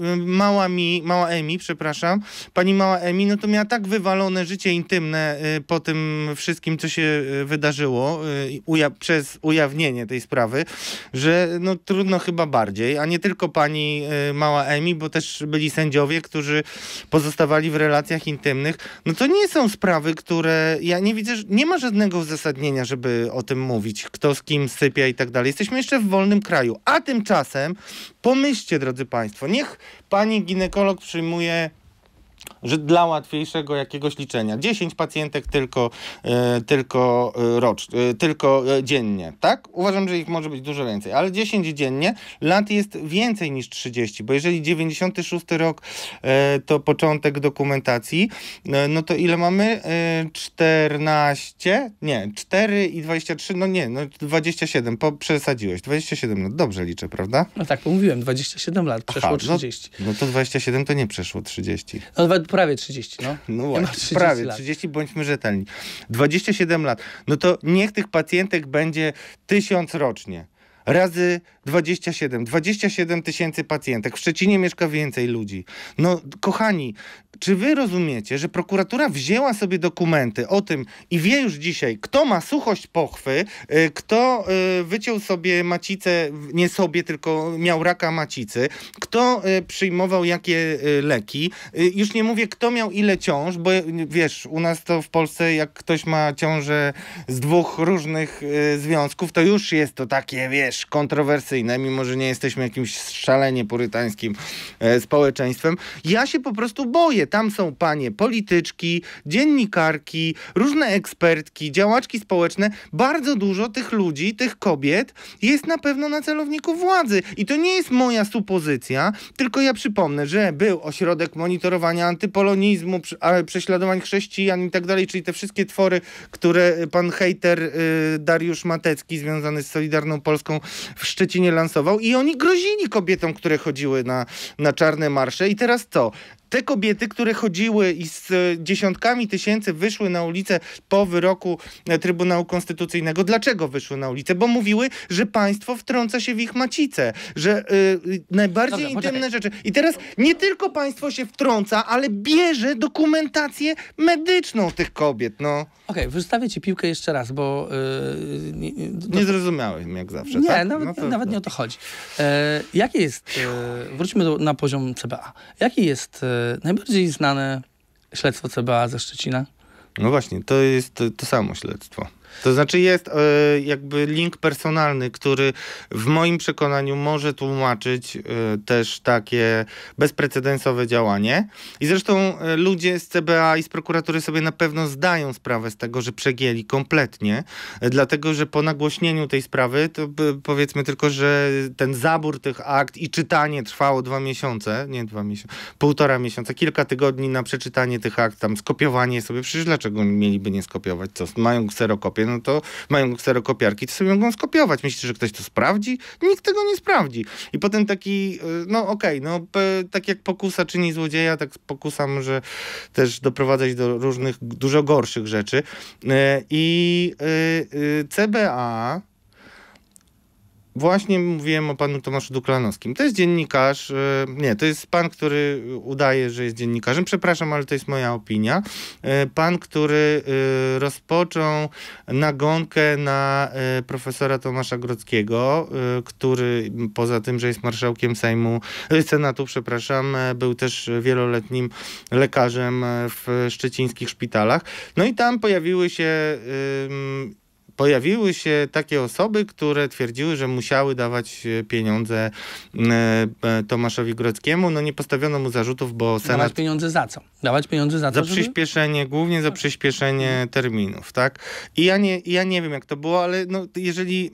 yy, mała mi, mała Emi, przepraszam, pani mała Emi, no to miała tak wywalone życie intymne yy, po tym wszystkim, co się wydarzyło uja przez ujawnienie tej sprawy, że no trudno chyba bardziej, a nie tylko pani mała Emi, bo też byli sędziowie, którzy pozostawali w relacjach intymnych. No to nie są sprawy, które ja nie widzę, nie ma żadnego uzasadnienia, żeby o tym mówić, kto z kim sypia i tak dalej. Jesteś Jesteśmy jeszcze w wolnym kraju. A tymczasem pomyślcie, drodzy Państwo, niech pani ginekolog przyjmuje że dla łatwiejszego jakiegoś liczenia. 10 pacjentek tylko, e, tylko, e, rocz, e, tylko dziennie, tak? Uważam, że ich może być dużo więcej, ale 10 dziennie lat jest więcej niż 30, bo jeżeli 96 rok to początek dokumentacji, no to ile mamy? 14? Nie, 4 i 23, no nie, no 27, po, przesadziłeś. 27, no dobrze liczę, prawda? No tak, pomówiłem, 27 lat, przeszło Aha, 30. No, no to 27 to nie przeszło 30. No, prawie 30, no. No właśnie, 30 prawie 30, bądźmy rzetelni. 27 lat. No to niech tych pacjentek będzie tysiąc rocznie. Razy 27. 27 tysięcy pacjentek. W Szczecinie mieszka więcej ludzi. No, kochani, czy wy rozumiecie, że prokuratura wzięła sobie dokumenty o tym i wie już dzisiaj, kto ma suchość pochwy, y, kto y, wyciął sobie macicę, nie sobie, tylko miał raka macicy, kto y, przyjmował jakie leki. Już nie mówię, kto miał ile ciąż, bo wiesz, u nas to w Polsce, jak ktoś ma ciążę z dwóch różnych związków, to już jest to takie, wiesz, kontrowersyjne tolerancyjne, mimo że nie jesteśmy jakimś szalenie purytańskim e, społeczeństwem. Ja się po prostu boję. Tam są panie polityczki, dziennikarki, różne ekspertki, działaczki społeczne. Bardzo dużo tych ludzi, tych kobiet jest na pewno na celowniku władzy. I to nie jest moja supozycja, tylko ja przypomnę, że był ośrodek monitorowania antypolonizmu, prześladowań chrześcijan i tak dalej, czyli te wszystkie twory, które pan hejter y, Dariusz Matecki związany z Solidarną Polską w Szczecinie nie lansował i oni grozili kobietom, które chodziły na, na czarne marsze i teraz co? Te kobiety, które chodziły i z dziesiątkami tysięcy wyszły na ulicę po wyroku e, Trybunału Konstytucyjnego. Dlaczego wyszły na ulicę? Bo mówiły, że państwo wtrąca się w ich macice, że yy, najbardziej Dobra, intymne rzeczy. I teraz nie tylko państwo się wtrąca, ale bierze dokumentację medyczną tych kobiet. No. Okej, okay, wystawię ci piłkę jeszcze raz, bo... Yy, nie, no zrozumiałem, nie jak zawsze. Nie, tak? nawet, no to, nawet to. nie o to no. chodzi. E, jest... E, wróćmy do, na poziom CBA. Jaki jest... E, najbardziej znane śledztwo CBA ze Szczecina. No właśnie, to jest to, to samo śledztwo. To znaczy jest e, jakby link personalny, który w moim przekonaniu może tłumaczyć e, też takie bezprecedensowe działanie. I zresztą e, ludzie z CBA i z prokuratury sobie na pewno zdają sprawę z tego, że przegięli kompletnie, dlatego że po nagłośnieniu tej sprawy, to powiedzmy tylko, że ten zabór tych akt i czytanie trwało dwa miesiące, nie dwa miesiące, półtora miesiąca, kilka tygodni na przeczytanie tych akt, tam skopiowanie sobie, przecież dlaczego mieliby nie skopiować, co, mają kserokopię, no to mają kserokopiarki, to sobie mogą skopiować. Myślisz, że ktoś to sprawdzi? Nikt tego nie sprawdzi. I potem taki, y, no okej, okay, no tak jak pokusa czyni złodzieja, tak pokusam, że też doprowadzać do różnych, dużo gorszych rzeczy. Y, I y, CBA Właśnie mówiłem o panu Tomaszu Duklanowskim. To jest dziennikarz, e, nie, to jest pan, który udaje, że jest dziennikarzem. Przepraszam, ale to jest moja opinia. E, pan, który e, rozpoczął nagonkę na profesora Tomasza Grodzkiego, który poza tym, że jest marszałkiem Sejmu, Senatu, przepraszam, był też wieloletnim lekarzem w szczecińskich szpitalach. No i tam pojawiły się pojawiły się takie osoby, które twierdziły, że musiały dawać e, pieniądze e, e, Tomaszowi Grockiemu. No nie postawiono mu zarzutów, bo Senat... Dawać pieniądze za co? Dawać pieniądze za, co? Za przyspieszenie, żeby... głównie za tak. przyspieszenie terminów, tak? I ja nie, ja nie wiem, jak to było, ale no, jeżeli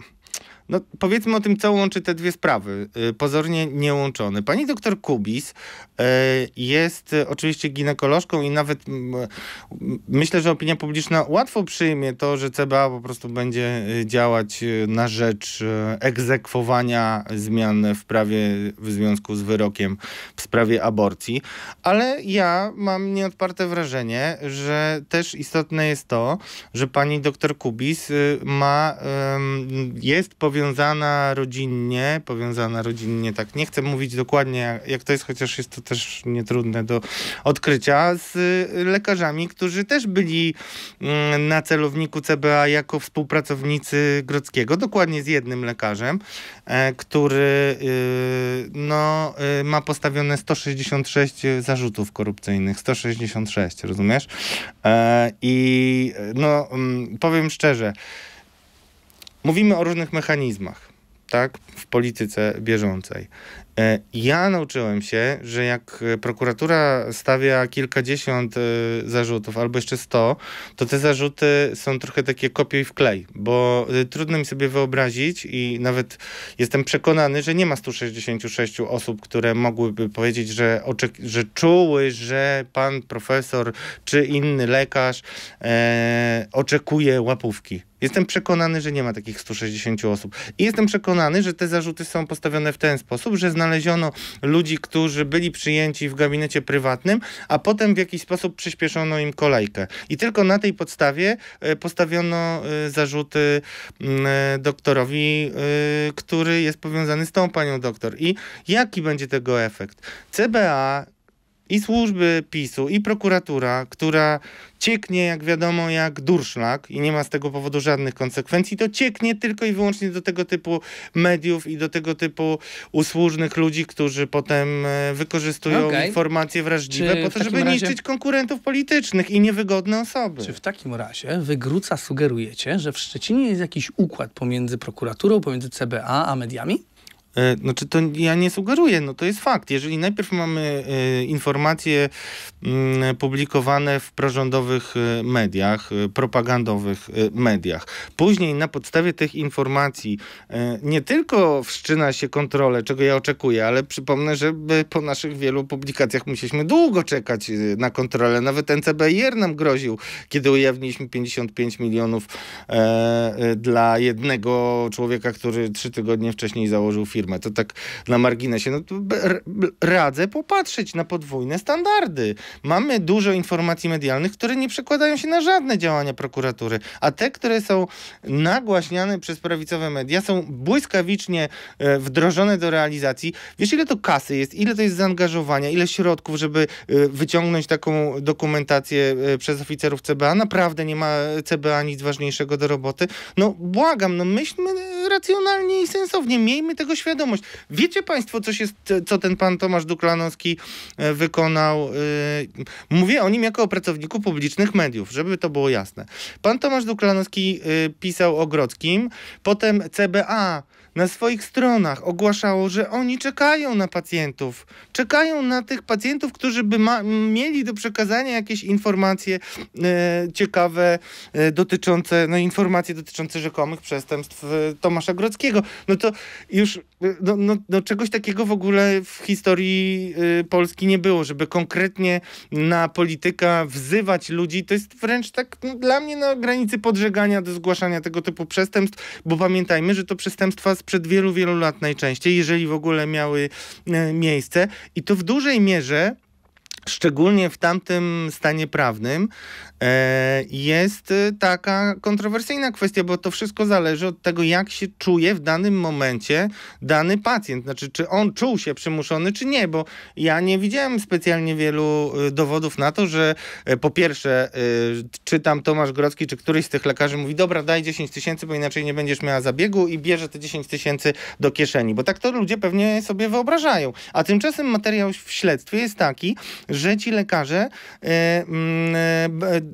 no, powiedzmy o tym, co łączy te dwie sprawy, y, pozornie niełączone. Pani doktor Kubis y, jest y, oczywiście ginekolożką i nawet myślę, że opinia publiczna łatwo przyjmie to, że CBA po prostu będzie działać na rzecz egzekwowania zmian w prawie w związku z wyrokiem w sprawie aborcji, ale ja mam nieodparte wrażenie, że też istotne jest to, że pani doktor Kubis ma, jest powiązana powiązana rodzinnie, powiązana rodzinnie, tak nie chcę mówić dokładnie jak, jak to jest, chociaż jest to też nietrudne do odkrycia, z y, lekarzami, którzy też byli mm, na celowniku CBA jako współpracownicy Grockiego, dokładnie z jednym lekarzem, e, który y, no, y, ma postawione 166 zarzutów korupcyjnych, 166, rozumiesz? E, I no, mm, powiem szczerze, Mówimy o różnych mechanizmach, tak, w polityce bieżącej. E, ja nauczyłem się, że jak prokuratura stawia kilkadziesiąt e, zarzutów, albo jeszcze sto, to te zarzuty są trochę takie kopiuj i wklej, bo e, trudno mi sobie wyobrazić i nawet jestem przekonany, że nie ma 166 osób, które mogłyby powiedzieć, że, oczek- że czuły, że pan profesor czy inny lekarz e, oczekuje łapówki. Jestem przekonany, że nie ma takich 160 osób. I jestem przekonany, że te zarzuty są postawione w ten sposób, że znaleziono ludzi, którzy byli przyjęci w gabinecie prywatnym, a potem w jakiś sposób przyspieszono im kolejkę. I tylko na tej podstawie e, postawiono e, zarzuty mm, e, doktorowi, który jest powiązany z tą panią doktor. I jaki będzie tego efekt? CBA i służby PiSu, i prokuratura, która cieknie, jak wiadomo, jak durszlak i nie ma z tego powodu żadnych konsekwencji, to cieknie tylko i wyłącznie do tego typu mediów i do tego typu usłużnych ludzi, którzy potem e, wykorzystują okay. informacje wrażliwe Czy po to, żeby razie... niszczyć konkurentów politycznych i niewygodne osoby. Czy w takim razie wygruca sugerujecie, że w Szczecinie jest jakiś układ pomiędzy prokuraturą, pomiędzy CBA a mediami? E, czy znaczy, to ja nie sugeruję, no to jest fakt. Jeżeli najpierw mamy e, informacje mm, publikowane w prorządowych e, mediach, propagandowych mediach, później na podstawie tych informacji nie tylko wszczyna się kontrolę, czego ja oczekuję, ale przypomnę, że po naszych wielu publikacjach musieliśmy długo czekać na kontrolę. Nawet NCBR nam groził, kiedy ujawniliśmy 55 milionów dla jednego człowieka, który trzy tygodnie wcześniej założył firmę firmę. To tak na marginesie. No, radzę popatrzeć na podwójne standardy. Mamy dużo informacji medialnych, które nie przekładają się na żadne działania prokuratury, a te, które są nagłaśniane przez prawicowe media, są błyskawicznie e, wdrożone do realizacji. Wiesz, ile to kasy jest, ile to jest zaangażowania, ile środków, żeby e, wyciągnąć taką dokumentację e, przez oficerów CBA. Naprawdę nie ma CBA nic ważniejszego do roboty. No błagam, no myślmy racjonalnie i sensownie. Miejmy tego świadomość. Wiecie Państwo, co, się, co ten pan Tomasz Duklanowski e, wykonał? E, mówię o nim jako o pracowniku publicznych mediów, żeby to było jasne. Pan Tomasz Duklanowski e, pisał o Grodzkim, potem CBA na swoich stronach ogłaszało, że oni czekają na pacjentów. Czekają na tych pacjentów, którzy by mieli do przekazania jakieś informacje e, ciekawe e, dotyczące, no informacje dotyczące rzekomych przestępstw e, Tomasza Grodzkiego. No to już e, no, no, no, czegoś takiego w ogóle w historii e, Polski nie było, żeby konkretnie na polityka wzywać ludzi. To jest wręcz tak no, dla mnie na granicy podżegania do zgłaszania tego typu przestępstw, bo pamiętajmy, że to przestępstwa sprzed wielu, wielu lat najczęściej, jeżeli w ogóle miały e, miejsce. I to w dużej mierze szczególnie w tamtym stanie prawnym, E, jest y, taka kontrowersyjna kwestia, bo to wszystko zależy od tego, jak się czuje w danym momencie dany pacjent. Znaczy, czy on czuł się przymuszony, czy nie, bo ja nie widziałem specjalnie wielu y, dowodów na to, że e, po pierwsze, y, czy tam Tomasz Grodzki, czy któryś z tych lekarzy mówi, dobra, daj 10 tysięcy, bo inaczej nie będziesz miała zabiegu i bierze te 10 tysięcy do kieszeni, bo tak to ludzie pewnie sobie wyobrażają. A tymczasem materiał w śledztwie jest taki, że ci lekarze yy, yy,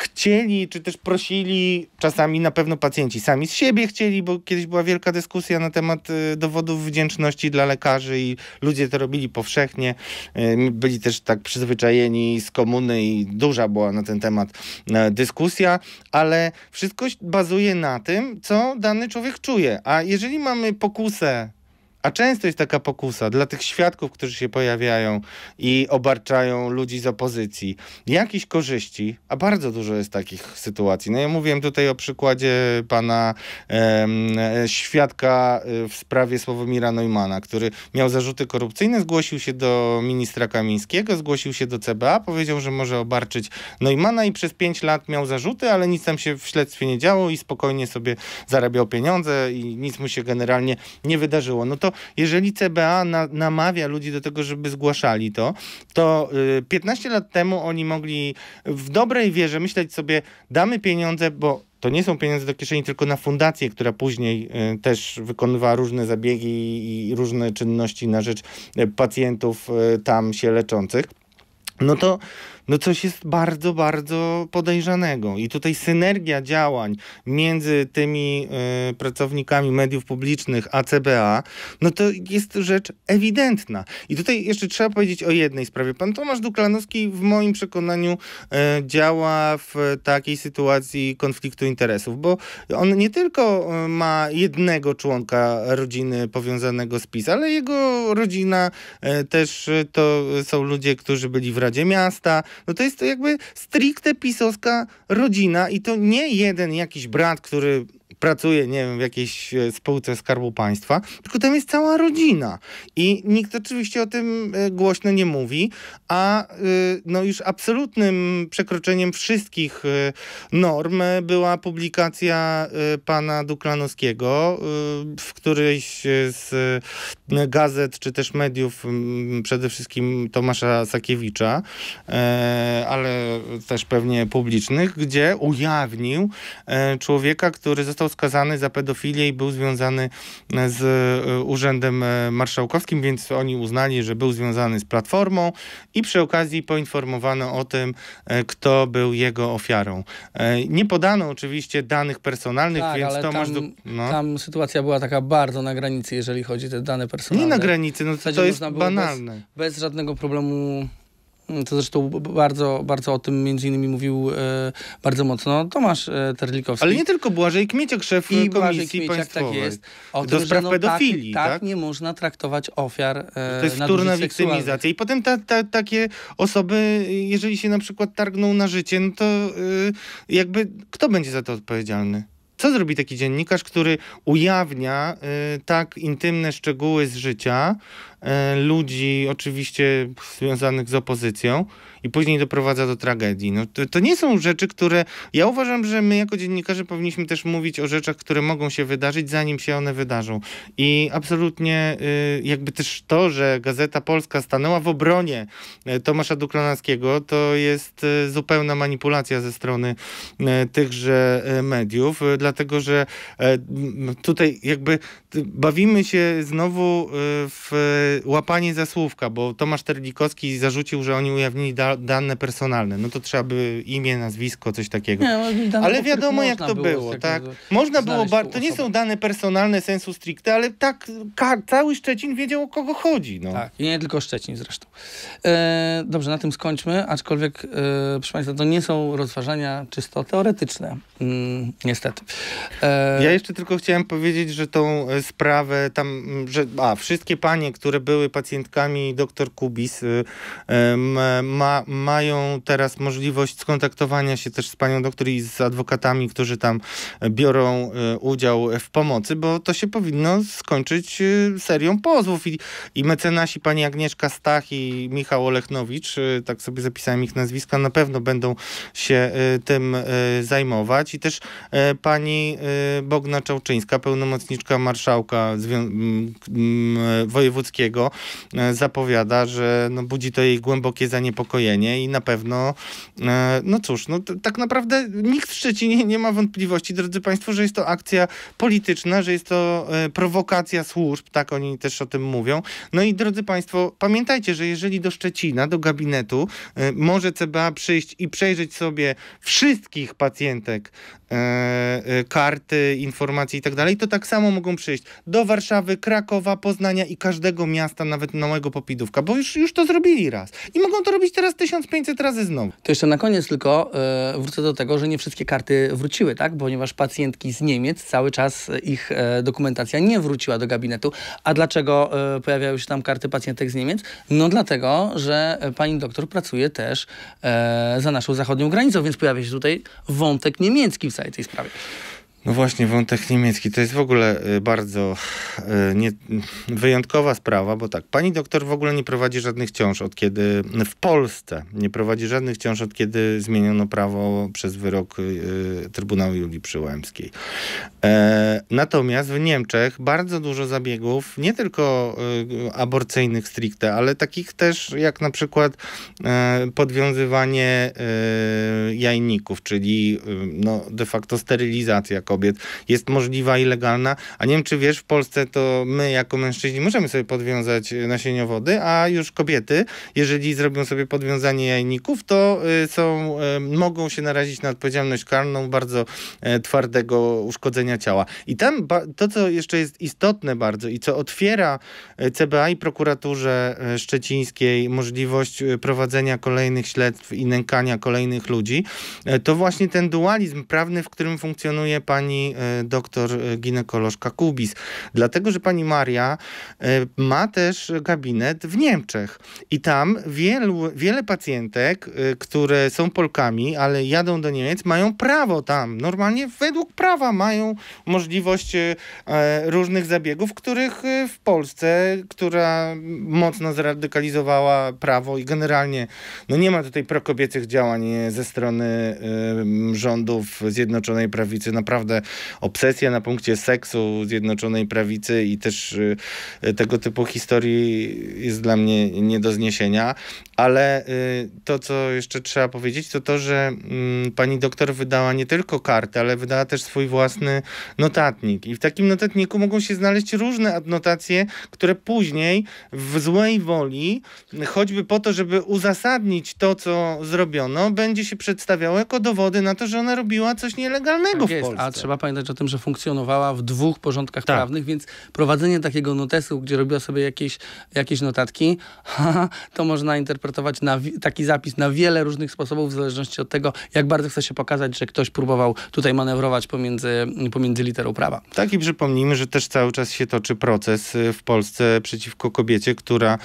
chcieli, czy też prosili, czasami na pewno pacjenci sami z siebie chcieli, bo kiedyś była wielka dyskusja na temat y, dowodów wdzięczności dla lekarzy i ludzie to robili powszechnie. Y, byli też tak przyzwyczajeni z komuny i duża była na ten temat y, dyskusja, ale wszystko bazuje na tym, co dany człowiek czuje. A jeżeli mamy pokusę a często jest taka pokusa dla tych świadków, którzy się pojawiają i obarczają ludzi z opozycji. Jakichś korzyści, a bardzo dużo jest takich sytuacji. No ja mówiłem tutaj o przykładzie pana świadka y, w sprawie Sławomira Neumana, który miał zarzuty korupcyjne, zgłosił się do ministra Kamińskiego, zgłosił się do CBA, powiedział, że może obarczyć Neumana i przez pięć lat miał zarzuty, ale nic tam się w śledztwie nie działo i spokojnie sobie zarabiał pieniądze i nic mu się generalnie nie wydarzyło. No to jeżeli CBA na, namawia ludzi do tego, żeby zgłaszali to, to 15 y, lat temu oni mogli w dobrej wierze myśleć sobie, damy pieniądze, bo to nie są pieniądze do kieszeni, tylko na fundację, która później y, też wykonywała różne zabiegi i różne czynności na rzecz y, pacjentów tam się leczących. No to no coś jest bardzo, bardzo podejrzanego. I tutaj synergia działań między tymi y, pracownikami mediów publicznych a CBA, no to jest rzecz ewidentna. I tutaj jeszcze trzeba powiedzieć o jednej sprawie. Pan Tomasz Duklanowski w moim przekonaniu y, działa w takiej sytuacji konfliktu interesów, bo on nie tylko y, ma jednego członka rodziny powiązanego z PiS, ale jego rodzina y, też to są ludzie, którzy byli w Radzie Miasta, no to jest to jakby stricte pisowska rodzina i to nie jeden jakiś brat, który pracuje, nie wiem, w jakiejś e, spółce Skarbu Państwa, tylko tam jest cała rodzina. I nikt oczywiście o tym e, głośno nie mówi, a e, no już absolutnym przekroczeniem wszystkich norm była publikacja pana Duklanowskiego w którejś z gazet czy też mediów, mm, przede wszystkim Tomasza Sakiewicza, ale też pewnie publicznych, gdzie ujawnił człowieka, który został został skazany za pedofilię i był związany e, z e, Urzędem e, Marszałkowskim, więc oni uznali, że był związany z Platformą i przy okazji poinformowano o tym, kto był jego ofiarą. Nie podano oczywiście danych personalnych, tak, więc to tam, No. Tam sytuacja była taka bardzo na granicy, jeżeli chodzi o te dane personalne. Nie na granicy, no to, to jest banalne. Bez, bez żadnego problemu Mm, to zresztą bardzo, bardzo o tym między innymi mówił e, bardzo mocno Tomasz e, Terlikowski. Ale nie tylko Błażej Kmieciak, szef I Komisji Kmieciak, Tak jest. O do tym, spraw no, pedofilii. Tak, tak? tak, nie można traktować ofiar e, To jest wtórna wiktymizacja. I potem ta, ta, takie osoby, jeżeli się na przykład targną na życie, no to y, jakby kto będzie za to odpowiedzialny? Co zrobi taki dziennikarz, który ujawnia y, tak intymne szczegóły z życia, E, ludzi, oczywiście związanych z opozycją, i później doprowadza do tragedii. No, to, to, nie są rzeczy, które. Ja uważam, że my jako dziennikarze powinniśmy też mówić o rzeczach, które mogą się wydarzyć, zanim się one wydarzą. I absolutnie e, jakby też to, że Gazeta Polska stanęła w obronie e, Tomasza Duklanackiego, to jest zupełna manipulacja ze strony tychże mediów, dlatego że tutaj jakby bawimy się znowu w łapanie za słówka, bo Tomasz Terlikowski zarzucił, że oni ujawnili da dane personalne. No to trzeba by imię, nazwisko, coś takiego. Nie, no, ale wiadomo, jak to było, było tak? Można było, to nie są dane personalne sensu stricte, ale tak cały Szczecin wiedział, o kogo chodzi. No. Tak, i nie tylko Szczecin zresztą. E, dobrze, na tym skończmy, aczkolwiek, e, proszę Państwa, to nie są rozważania czysto teoretyczne, mm, niestety. E... Ja jeszcze tylko chciałem powiedzieć, że tą e, sprawę tam, że a, wszystkie panie, które które były pacjentkami dr Kubis, y, ma, mają teraz możliwość skontaktowania się też z panią doktor i z adwokatami, którzy tam biorą y, udział w pomocy, bo to się powinno skończyć y, serią pozwów. I, i mecenasi pani Agnieszka Stach i Michał Olechnowicz, tak sobie zapisałem ich nazwiska, na pewno będą się tym zajmować. I też pani Bogna Czałczyńska, pełnomocniczka marszałka Zwią- wojewódzkiego, Murskiego e, zapowiada, że no, budzi to jej głębokie zaniepokojenie i na pewno, e, no cóż, no, tak naprawdę nikt w Szczecinie nie ma wątpliwości, drodzy Państwo, że jest to akcja polityczna, że jest to e, prowokacja służb, tak oni też o tym mówią. No i drodzy Państwo, pamiętajcie, że jeżeli do Szczecina, do gabinetu może CBA przyjść i przejrzeć sobie wszystkich pacjentek E, e, karty, informacji i tak dalej, to tak samo mogą przyjść do Warszawy, Krakowa, Poznania i każdego miasta, nawet małego popidówka, bo już, już to zrobili raz. I mogą to robić teraz 1500 razy znowu. To jeszcze na koniec tylko e, wrócę do tego, że nie wszystkie karty wróciły, tak? Ponieważ pacjentki z Niemiec cały czas ich e, dokumentacja nie wróciła do gabinetu. A dlaczego e, pojawiały się tam karty pacjentek z Niemiec? No dlatego, że pani doktor pracuje też za naszą zachodnią granicą, więc pojawia się tutaj wątek niemiecki w całej tej sprawie. No właśnie, wątek niemiecki to jest w ogóle y, bardzo y, nie, wyjątkowa sprawa, bo tak, pani doktor w ogóle nie prowadzi żadnych ciąż od kiedy w Polsce nie prowadzi żadnych ciąż od kiedy zmieniono prawo przez wyrok y, Trybunału Julii Przyłębskiej. E, natomiast w Niemczech bardzo dużo zabiegów, nie tylko aborcyjnych stricte, ale takich też jak na przykład e, podwiązywanie e, jajników, czyli no, de facto sterylizacja kobiet kobiet jest możliwa i legalna, a nie wiem, czy wiesz, w Polsce to my jako mężczyźni możemy sobie podwiązać e, nasieniowody, a już kobiety, jeżeli zrobią sobie podwiązanie jajników, to e, są, e, mogą się narazić na odpowiedzialność karną bardzo twardego uszkodzenia ciała. I tam to, co jeszcze jest istotne bardzo i co otwiera CBA i prokuraturze szczecińskiej możliwość prowadzenia kolejnych śledztw i nękania kolejnych ludzi, to właśnie ten dualizm prawny, w którym funkcjonuje pani pani e, doktor e, ginekolożka Kubis. Dlatego, że pani Maria e, ma też gabinet w Niemczech i tam wielu, wiele pacjentek, które są Polkami, ale jadą do Niemiec, mają prawo tam. Normalnie według prawa mają możliwość różnych zabiegów, których w Polsce, która mocno zradykalizowała prawo i generalnie no nie ma tutaj prokobiecych działań ze strony rządów Zjednoczonej Prawicy. Naprawdę naprawdę obsesja na punkcie seksu Zjednoczonej Prawicy i też y, tego typu historii jest dla mnie nie do zniesienia. Ale y, to, co jeszcze trzeba powiedzieć, to to, że mm, pani doktor wydała nie tylko kartę, ale wydała też swój własny notatnik. I w takim notatniku mogą się znaleźć różne adnotacje, które później w złej woli, choćby po to, żeby uzasadnić to, co zrobiono, będzie się przedstawiało jako dowody na to, że ona robiła coś nielegalnego tak w jest. Polsce. A trzeba pamiętać o tym, że funkcjonowała w dwóch porządkach tak. prawnych, więc prowadzenie takiego notesu, gdzie robiła sobie jakieś, jakieś notatki, [laughs] to można interpretować na, taki zapis na wiele różnych sposobów, w zależności od tego, jak bardzo chce się pokazać, że ktoś próbował tutaj manewrować pomiędzy, pomiędzy literą prawa. Tak i przypomnijmy, że też cały czas się toczy proces y, w Polsce przeciwko kobiecie, która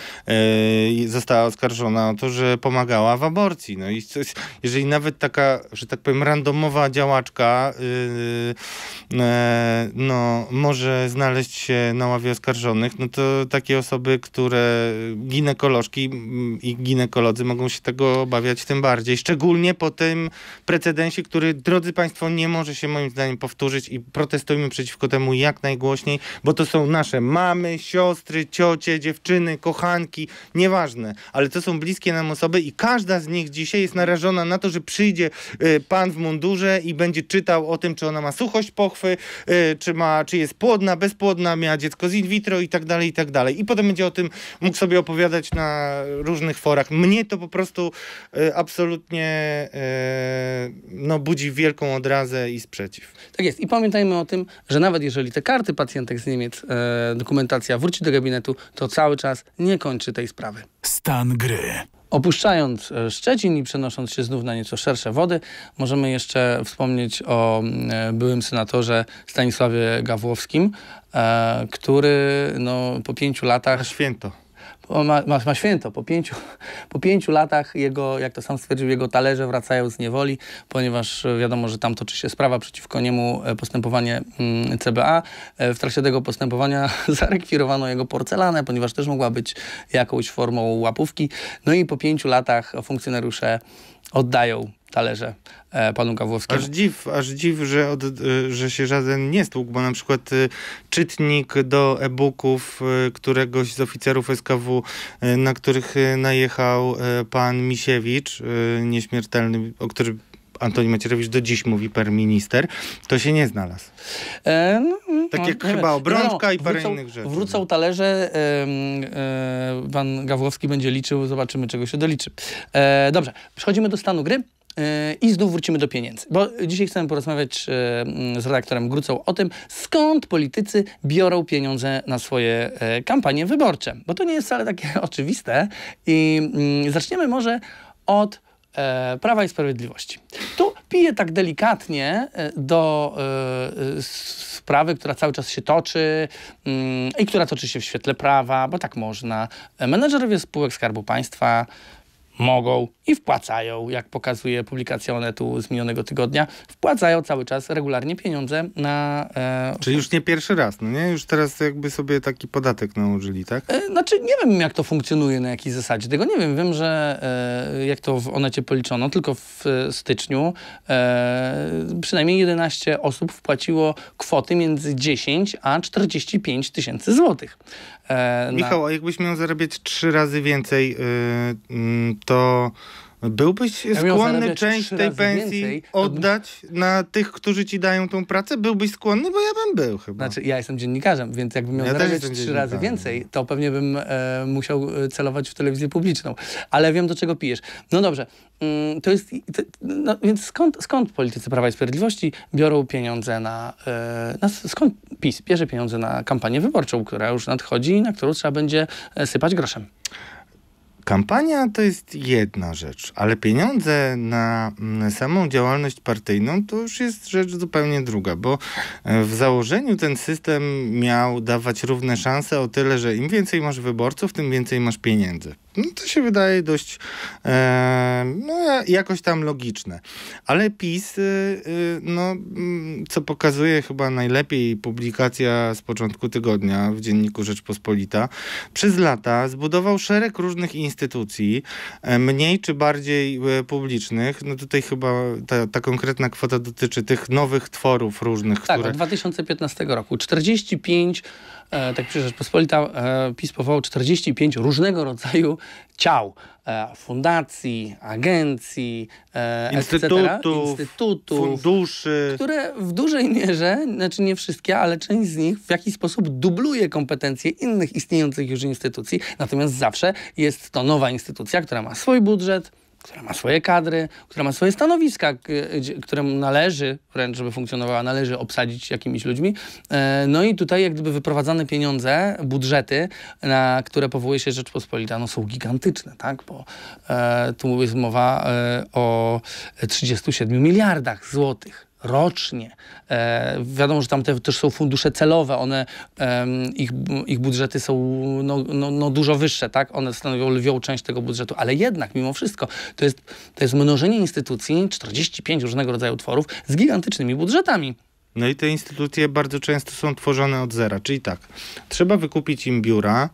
y, została oskarżona o to, że pomagała w aborcji. No i coś, jeżeli nawet taka, że tak powiem, randomowa działaczka y, E, no, może znaleźć się na ławie oskarżonych, no to takie osoby, które ginekolożki i ginekolodzy mogą się tego obawiać tym bardziej. Szczególnie po tym precedensie, który, drodzy Państwo, nie może się moim zdaniem powtórzyć i protestujmy przeciwko temu jak najgłośniej, bo to są nasze mamy, siostry, ciocie, dziewczyny, kochanki, nieważne, ale to są bliskie nam osoby i każda z nich dzisiaj jest narażona na to, że przyjdzie e, pan w mundurze i będzie czytał o tym, czy ona ma suchość pochwy, y, czy, ma, czy jest płodna, bezpłodna, miała dziecko z in vitro i tak dalej, i tak dalej. I potem będzie o tym mógł sobie opowiadać na różnych forach. Mnie to po prostu y, absolutnie y, no, budzi wielką odrazę i sprzeciw. Tak jest. I pamiętajmy o tym, że nawet jeżeli te karty pacjentek z Niemiec, e, dokumentacja wróci do gabinetu, to cały czas nie kończy tej sprawy. Stan gry. Opuszczając e, Szczecin i przenosząc się znów na nieco szersze wody, możemy jeszcze wspomnieć o mm, e, byłym senatorze Stanisławie Gawłowskim, e, który no, po pięciu latach... Na święto ma, ma, ma, święto. Po pięciu, [laughs] po pięciu latach jego, jak to sam stwierdził, jego talerze wracają z niewoli, ponieważ e, wiadomo, że tam toczy się sprawa przeciwko niemu, e, postępowanie mm, CBA. E, w trakcie tego postępowania [laughs] zarekwirowano jego porcelanę, ponieważ też mogła być jakąś formą łapówki. No i po pięciu latach funkcjonariusze oddają talerze e, panu Gawłowskiemu. Aż dziw, aż dziw, że, od, e, że się żaden nie stłukł, bo na przykład e, czytnik do e-booków któregoś z oficerów SKW, na których najechał pan Misiewicz, nieśmiertelny, o którym Antoni Macierewicz do dziś mówi per minister, to się nie znalazł. E, no, tak no, jak no, chyba obrączka no, i no, parę wrócą, innych rzeczy. Wrócą talerze, e, e, pan Gawłowski będzie liczył, zobaczymy czego się doliczy. E, dobrze, przechodzimy do stanu gry. E, I znów wrócimy do pieniędzy, bo dzisiaj chcemy porozmawiać e, z redaktorem Grucą o tym, skąd politycy biorą pieniądze na swoje kampanie wyborcze, bo to nie jest wcale takie [laughs] oczywiste. I mm, zaczniemy może od e, Prawa i Sprawiedliwości. Tu piję tak delikatnie e, do e, sprawy, która cały czas się toczy mm, i która toczy się w świetle prawa, bo tak można. E, menedżerowie spółek Skarbu Państwa mogą i wpłacają, jak pokazuje publikacja Onetu z minionego tygodnia, wpłacają cały czas regularnie pieniądze na... E, Czyli już nie pierwszy raz, no nie? Już teraz jakby sobie taki podatek nałożyli, tak? E, znaczy nie wiem, jak to funkcjonuje, na jakiej zasadzie, tego nie wiem. Wiem, że e, jak to w Onecie policzono, tylko w e, styczniu e, przynajmniej 11 osób wpłaciło kwoty między 10 a 45 tysięcy złotych. E, Michał, na... a jakbyś miał zarabiać trzy razy więcej, yy, to Byłbyś skłonny część tej pensji więcej, oddać na tych, którzy ci dają tą pracę? Byłbyś skłonny, bo ja bym był chyba. Znaczy, ja jestem dziennikarzem, więc jakbym miał ja zarabiać trzy razy więcej, to pewnie bym e, musiał e, celować w telewizję publiczną. Ale wiem, do czego pijesz. No dobrze, mm, to jest... To, no, więc skąd, skąd politycy Prawa i Sprawiedliwości biorą pieniądze na, e, na... Skąd PiS bierze pieniądze na kampanię wyborczą, która już nadchodzi i na którą trzeba będzie e, sypać groszem? Kampania to jest jedna rzecz, ale pieniądze na mm, samą działalność partyjną to już jest rzecz zupełnie druga, bo e, w założeniu ten system miał dawać równe szanse o tyle, że im więcej masz wyborców, tym więcej masz pieniędzy. No to się wydaje dość e, no, jakoś tam logiczne. Ale PiS, y, y, no, mm, co pokazuje chyba najlepiej publikacja z początku tygodnia w dzienniku Rzeczpospolita, przez lata zbudował szereg różnych instytucji, e, mniej czy bardziej e, publicznych. No tutaj chyba ta, ta konkretna kwota dotyczy tych nowych tworów różnych. Tak, które... od 2015 roku. 45 E, tak pisze Rzeczpospolita, e, PiS powołał 45 różnego rodzaju ciał, e, fundacji, agencji, instytutów, instytutów, funduszy, które w dużej mierze, znaczy nie wszystkie, ale część z nich w jakiś sposób dubluje kompetencje innych istniejących już instytucji, natomiast zawsze jest to nowa instytucja, która ma swój budżet, która ma swoje kadry, która ma swoje stanowiska, którym należy, wręcz żeby funkcjonowała, należy obsadzić jakimiś ludźmi. E, no i tutaj jak gdyby wyprowadzane pieniądze, budżety, na które powołuje się Rzeczpospolita, no są gigantyczne, tak? Bo e, tu jest mowa e, o 37 miliardach złotych rocznie. E, wiadomo, że tam te, też są fundusze celowe, one, e, ich, ich budżety są no, no, no, dużo wyższe, tak? One stanowią lwią część tego budżetu, ale jednak mimo wszystko to jest, to jest mnożenie instytucji, 45 różnego rodzaju utworów z gigantycznymi budżetami. No i te instytucje bardzo często są tworzone od zera, czyli tak, trzeba wykupić im biura,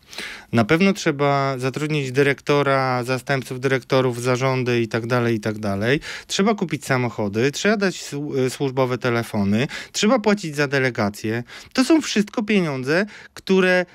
na pewno trzeba zatrudnić dyrektora, zastępców dyrektorów, zarządy i tak dalej, i tak dalej. Trzeba kupić samochody, trzeba dać y, służbowe telefony, trzeba płacić za delegacje. To są wszystko pieniądze, które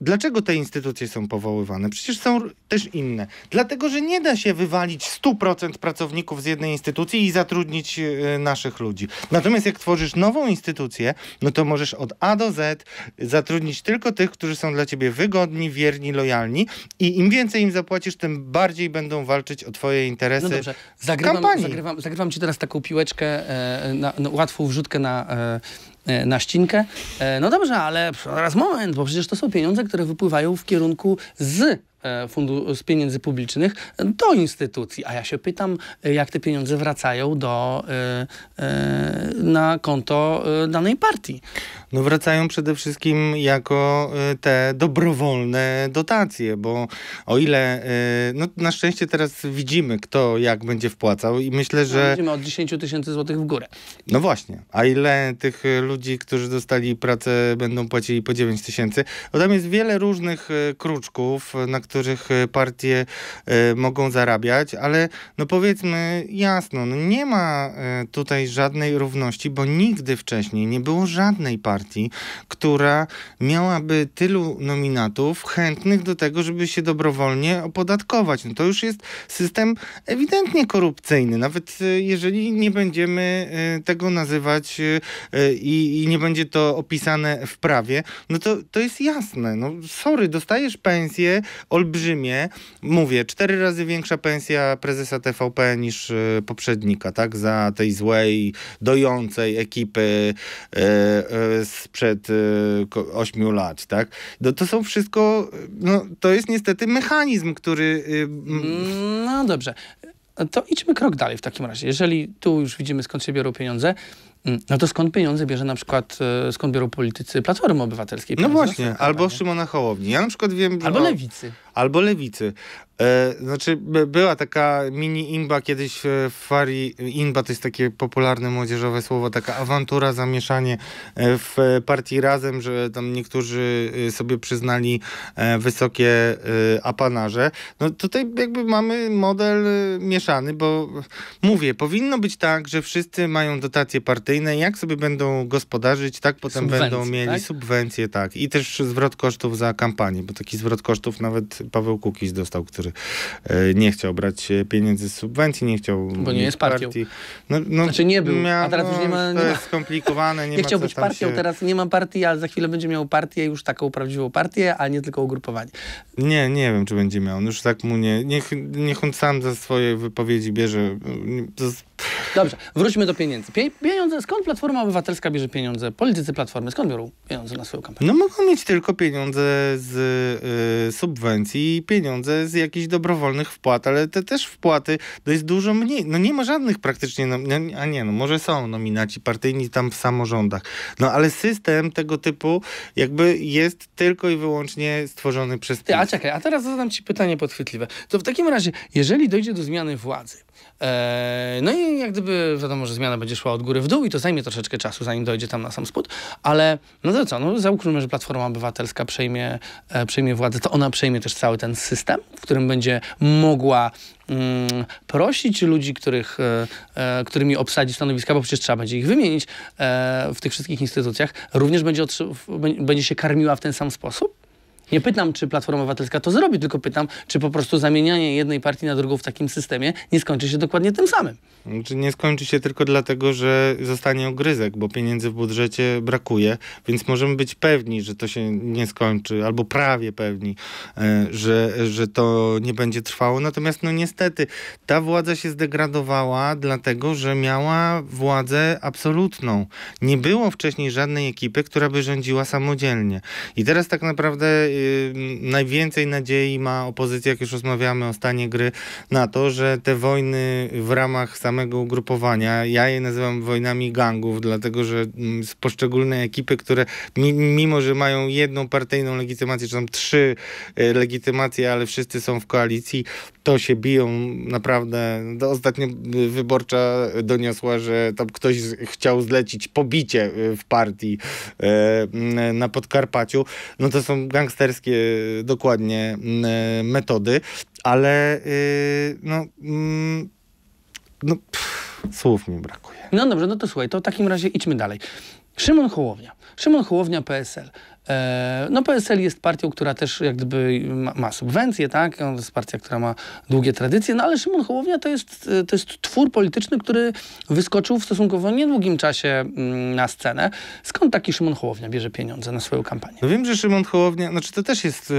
Dlaczego te instytucje są powoływane? Przecież są też inne. Dlatego, że nie da się wywalić 100% pracowników z jednej instytucji i zatrudnić e, naszych ludzi. Natomiast jak tworzysz nową instytucję, no to możesz od A do Z zatrudnić tylko tych, którzy są dla ciebie wygodni, wierni, lojalni i im więcej im zapłacisz, tym bardziej będą walczyć o twoje interesy. No dobrze, zagrywam, zagrywam, zagrywam ci teraz taką piłeczkę, e, na, no, łatwą wrzutkę na, e, E, na ścinkę. E, no dobrze, ale raz moment, bo przecież to są pieniądze, które wypływają w kierunku z E, fundu, z pieniędzy publicznych do instytucji. A ja się pytam, e, jak te pieniądze wracają do, e, na konto danej partii. No wracają przede wszystkim jako te dobrowolne dotacje, bo o ile no na szczęście teraz widzimy, kto jak będzie wpłacał i myślę, no, że... No, widzimy od 10 tysięcy złotych w górę. No właśnie. A ile tych ludzi, którzy dostali pracę, będą płacili po 9 tysięcy? Bo tam jest wiele różnych kruczków, na których e, partie e, mogą zarabiać, ale no powiedzmy jasno, no nie ma e, tutaj żadnej równości, bo nigdy wcześniej nie było żadnej partii, która miałaby tylu nominatów chętnych do tego, żeby się dobrowolnie opodatkować. No to już jest system ewidentnie korupcyjny, nawet jeżeli nie będziemy tego nazywać i, i nie będzie to opisane w prawie, no to, to jest jasne. No sorry, dostajesz pensję, olbrzymie. Mówię, cztery razy większa pensja prezesa TVP niż e, poprzednika, tak? Za tej złej, dojącej ekipy e, e, sprzed ośmiu lat, tak? No, to są wszystko, no, to jest niestety mechanizm, który... Y, no dobrze, to idźmy krok dalej w takim razie. Jeżeli tu już widzimy, skąd się biorą pieniądze, mm, no to skąd pieniądze bierze na przykład, skąd biorą politycy Platformy Obywatelskiej? No właśnie, albo Szymona Hołowni. Ja na przykład wiem... Albo o... No, Lewicy albo lewicy. E, znaczy, była taka mini imba kiedyś w Fari. Imba to jest takie popularne młodzieżowe słowo, taka awantura, zamieszanie e, w partii razem, że tam niektórzy e, sobie przyznali wysokie apanarze. No tutaj jakby mamy model mieszany, bo mówię, powinno być tak, że wszyscy mają dotacje partyjne. Jak sobie będą gospodarzyć, tak potem subwencje, będą mieli tak? subwencje, tak. I też zwrot kosztów za kampanię, bo taki zwrot kosztów nawet Paweł Kukiz dostał, który e, nie chciał brać e, pieniędzy z subwencji, nie chciał... Bo nie jest partią. Partii. No, no, znaczy nie był, miał, a teraz no, już nie ma... No, nie to ma... jest skomplikowane, nie, [laughs] nie chciał być partią, się... teraz nie ma partii, ale za chwilę będzie miał partię, już taką prawdziwą partię, a nie tylko ugrupowanie. Nie, nie wiem, czy będzie miał. No już tak mu nie... Niech, niech on sam ze swojej wypowiedzi bierze... Dobrze, wróćmy do pieniędzy. pieniądze, skąd Platforma Obywatelska bierze pieniądze? Politycy Platformy, skąd biorą pieniądze na swoją kampanię? No mogą mieć tylko pieniądze z y, subwencji, i pieniądze z jakichś dobrowolnych wpłat, ale te też wpłaty to jest dużo mniej. No nie ma żadnych praktycznie, no, a nie, no może są nominaci partyjni tam w samorządach. No ale system tego typu jakby jest tylko i wyłącznie stworzony przez PiS. A czekaj, a teraz zadam ci pytanie podchwytliwe. To w takim razie, jeżeli dojdzie do zmiany władzy, e, no i jak gdyby wiadomo, że zmiana będzie szła od góry w dół i to zajmie troszeczkę czasu, zanim dojdzie tam na sam spód, ale no to co, no załóżmy, że Platforma Obywatelska przejmie, e, przejmie władzę, to ona przejmie też całą cały ten system, w którym będzie mogła mm, prosić ludzi, których, e, e, którymi obsadzi stanowiska, bo przecież trzeba będzie ich wymienić e, w tych wszystkich instytucjach, również będzie, będzie się karmiła w ten sam sposób? Nie pytam, czy Platforma Obywatelska to zrobi, tylko pytam, czy po prostu zamienianie jednej partii na drugą w takim systemie nie skończy się dokładnie tym samym. Czy znaczy, nie skończy się tylko dlatego, że zostanie ogryzek, bo pieniędzy w budżecie brakuje, więc możemy być pewni, że to się nie skończy, albo prawie pewni, e, że, że to nie będzie trwało. Natomiast no niestety ta władza się zdegradowała, dlatego że miała władzę absolutną. Nie było wcześniej żadnej ekipy, która by rządziła samodzielnie. I teraz tak naprawdę najwięcej nadziei ma opozycja, jak już rozmawiamy o stanie gry, na to, że te wojny w ramach samego ugrupowania, ja je nazywam wojnami gangów, dlatego że mm, z poszczególne ekipy, które mimo, że mają jedną partyjną legitymację, czy tam trzy y, legitymacje, ale wszyscy są w koalicji, to się biją naprawdę. Do no, ostatnio wyborcza doniosła, że tam ktoś chciał zlecić pobicie y, w partii y, y, na Podkarpaciu. No to są gangsterskie dokładnie metody, ale no, mm, no pff, słów mi brakuje. No dobrze, no to słuchaj, to w takim razie idźmy dalej. Szymon Hołownia. Szymon Hołownia, PSL. E, no PSL jest partią, która też jak gdyby ma, ma subwencje, tak? To jest partia, która ma długie tradycje, no ale Szymon Hołownia to jest, e, to jest twór polityczny, który wyskoczył w stosunkowo niedługim czasie mm, na scenę. Skąd taki Szymon Hołownia bierze pieniądze na swoją kampanię? No wiem, że Szymon Hołownia, znaczy to też jest,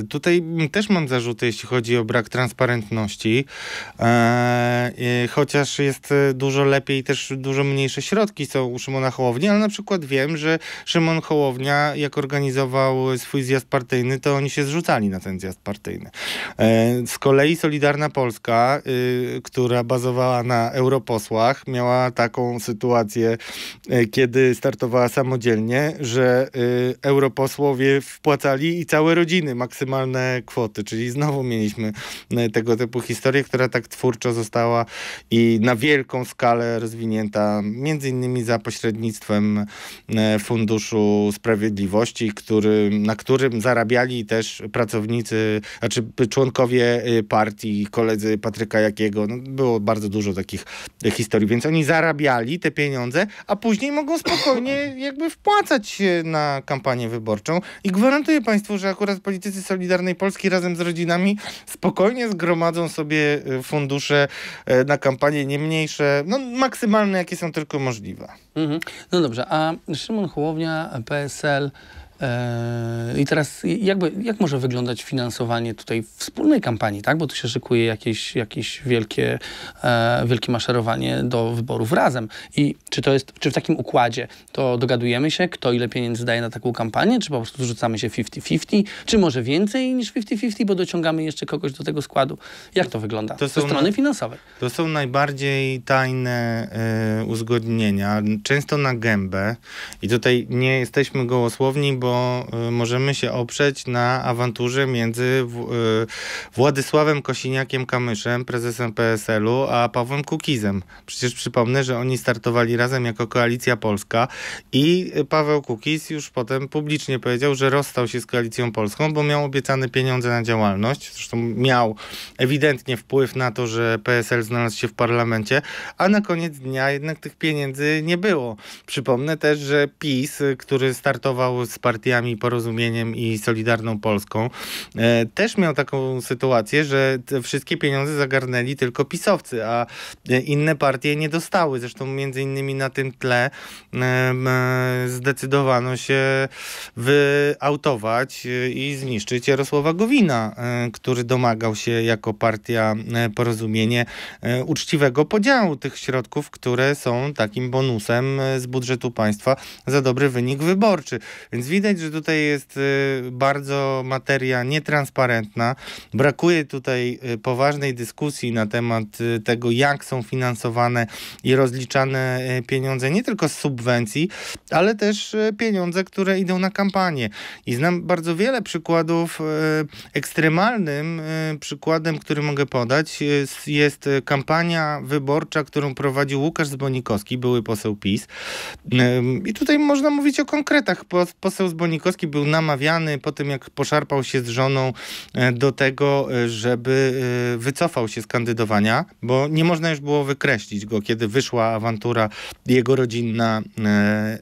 e, tutaj też mam zarzuty, jeśli chodzi o brak transparentności, e, chociaż jest dużo lepiej, też dużo mniejsze środki są u Szymona Hołowni, ale na przykład wiem, że Szymon Hołownia jako organizował swój zjazd partyjny, to oni się zrzucali na ten zjazd partyjny. E, z kolei Solidarna Polska, y, która bazowała na europosłach, miała taką sytuację, e, kiedy startowała samodzielnie, że y, europosłowie wpłacali i całe rodziny maksymalne kwoty, czyli znowu mieliśmy e, tego typu historię, która tak twórczo została i na wielką skalę rozwinięta, między innymi za pośrednictwem Funduszu Sprawiedliwości, który, na którym zarabiali też pracownicy, znaczy członkowie y, partii, koledzy Patryka Jakiego. No, było bardzo dużo takich y, historii, więc oni zarabiali te pieniądze, a później mogą spokojnie [clears throat] jakby wpłacać się na kampanię wyborczą i gwarantuję Państwu, że akurat politycy Solidarnej Polski razem z rodzinami spokojnie zgromadzą sobie y, fundusze na kampanię nie mniejsze, no maksymalne jakie są tylko możliwe. Mhm. No dobrze, a Szymon Hołownia, PSL Eee, I teraz jakby, jak może wyglądać finansowanie tutaj wspólnej kampanii, tak? Bo tu się szykuje jakieś, jakieś wielkie, eee, wielkie maszerowanie do wyborów razem. I czy to jest, czy w takim układzie to dogadujemy się, kto ile pieniędzy daje na taką kampanię, czy po prostu rzucamy się 50-50, czy może więcej niż 50-50, bo dociągamy jeszcze kogoś do tego składu. Jak to wygląda to są, ze strony finansowej? To są najbardziej tajne y, uzgodnienia, często na gębę. I tutaj nie jesteśmy gołosłowni, bo bo y, możemy się oprzeć na awanturze między y, Władysławem Kosiniakiem-Kamyszem, prezesem PSL-u, a Pawłem Kukizem. Przecież przypomnę, że oni startowali razem jako Koalicja Polska i Paweł Kukiz już potem publicznie powiedział, że rozstał się z Koalicją Polską, bo miał obiecane pieniądze na działalność. Zresztą miał ewidentnie wpływ na to, że PSL znalazł się w parlamencie, a na koniec dnia jednak tych pieniędzy nie było. Przypomnę też, że PiS, który startował z partią partiami Porozumieniem i Solidarną Polską, e, też miał taką sytuację, że wszystkie pieniądze zagarnęli tylko pisowcy, a e, inne partie nie dostały. Zresztą między innymi na tym tle e, zdecydowano się wyautować i zniszczyć Jarosława Gowina, który domagał się jako partia Porozumienie uczciwego podziału tych środków, które są takim bonusem z budżetu państwa za dobry wynik wyborczy. Więc widać, widać, że tutaj jest y, bardzo materia nietransparentna. Brakuje tutaj y, poważnej dyskusji na temat y, tego, jak są finansowane i rozliczane pieniądze, nie tylko z subwencji, ale też pieniądze, które idą na kampanię. I znam bardzo wiele przykładów ekstremalnym przykładem, który mogę podać, jest kampania wyborcza, którą prowadził Łukasz Zbonikowski, były poseł PiS. I tutaj można mówić o konkretach. Poseł Bonikowski był namawiany po tym, jak poszarpał się z żoną e, do tego, e, żeby e, wycofał się z kandydowania, bo nie można już było wykreślić go, kiedy wyszła awantura jego rodzinna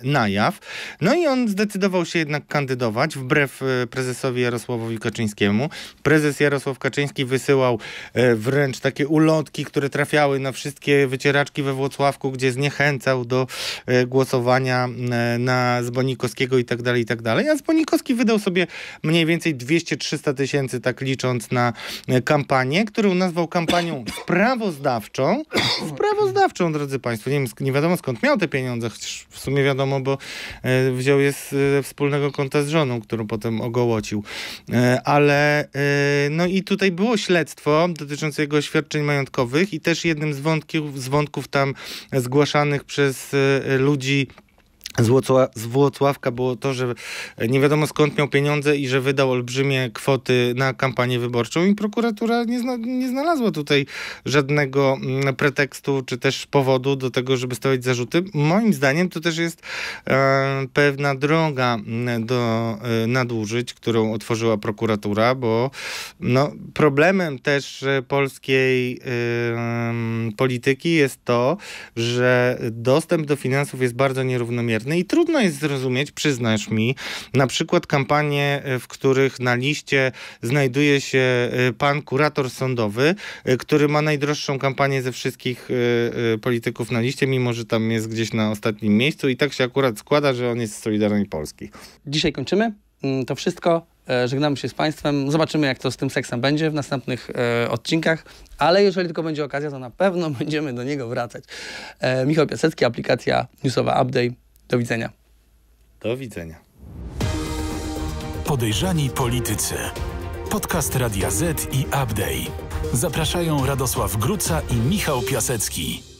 na jaw. No i on zdecydował się jednak kandydować wbrew prezesowi Jarosławowi Kaczyńskiemu. Prezes Jarosław Kaczyński wysyłał wręcz takie ulotki, które trafiały na wszystkie wycieraczki we Włocławku, gdzie zniechęcał do głosowania na Zbonikowskiego i tak dalej, i tak dalej, a Zbonikowski wydał sobie mniej więcej 200-300 tysięcy, tak licząc na e, kampanię, którą nazwał kampanią [coughs] sprawozdawczą. Sprawozdawczą, drodzy Państwo. Nie, wiem, nie wiadomo skąd miał te pieniądze, chociaż w sumie wiadomo, bo e, wziął je z e, wspólnego konta z żoną, którą potem ogołocił. Ale no i tutaj było śledztwo dotyczące jego świadczeń majątkowych i też jednym z wątków, z wątków tam zgłaszanych przez ludzi z, Włocławka było to, że nie wiadomo skąd miał pieniądze i że wydał olbrzymie kwoty na kampanię wyborczą i prokuratura nie, zna, nie znalazła tutaj żadnego mm, pretekstu czy też powodu do tego, żeby stawiać zarzuty. Moim zdaniem to też jest e, pewna droga mm, do e, nadużyć, którą otworzyła prokuratura, bo no, problemem też e, polskiej e, polityki jest to, że dostęp do finansów jest bardzo nierównomierny i trudno jest zrozumieć, przyznasz mi, na przykład kampanie, e, w których na liście znajduje się e, pan kurator sądowy, e, który ma najdroższą kampanię ze wszystkich polityków na liście, mimo że tam jest gdzieś na ostatnim miejscu i tak się akurat składa, że on jest z Solidarnej Polski. Dzisiaj kończymy. Mm, to wszystko. Żegnamy się z Państwem. Zobaczymy, jak to z tym seksem będzie w następnych e, odcinkach, ale jeżeli tylko będzie okazja, to na pewno [laughs] będziemy do niego wracać. E, Michał Piasecki, aplikacja Newsowa Update. Do widzenia. Do widzenia. Podejrzani politycy. Podcast Radia Z i Update. Zapraszają Radosław Gruca i Michał Piasecki.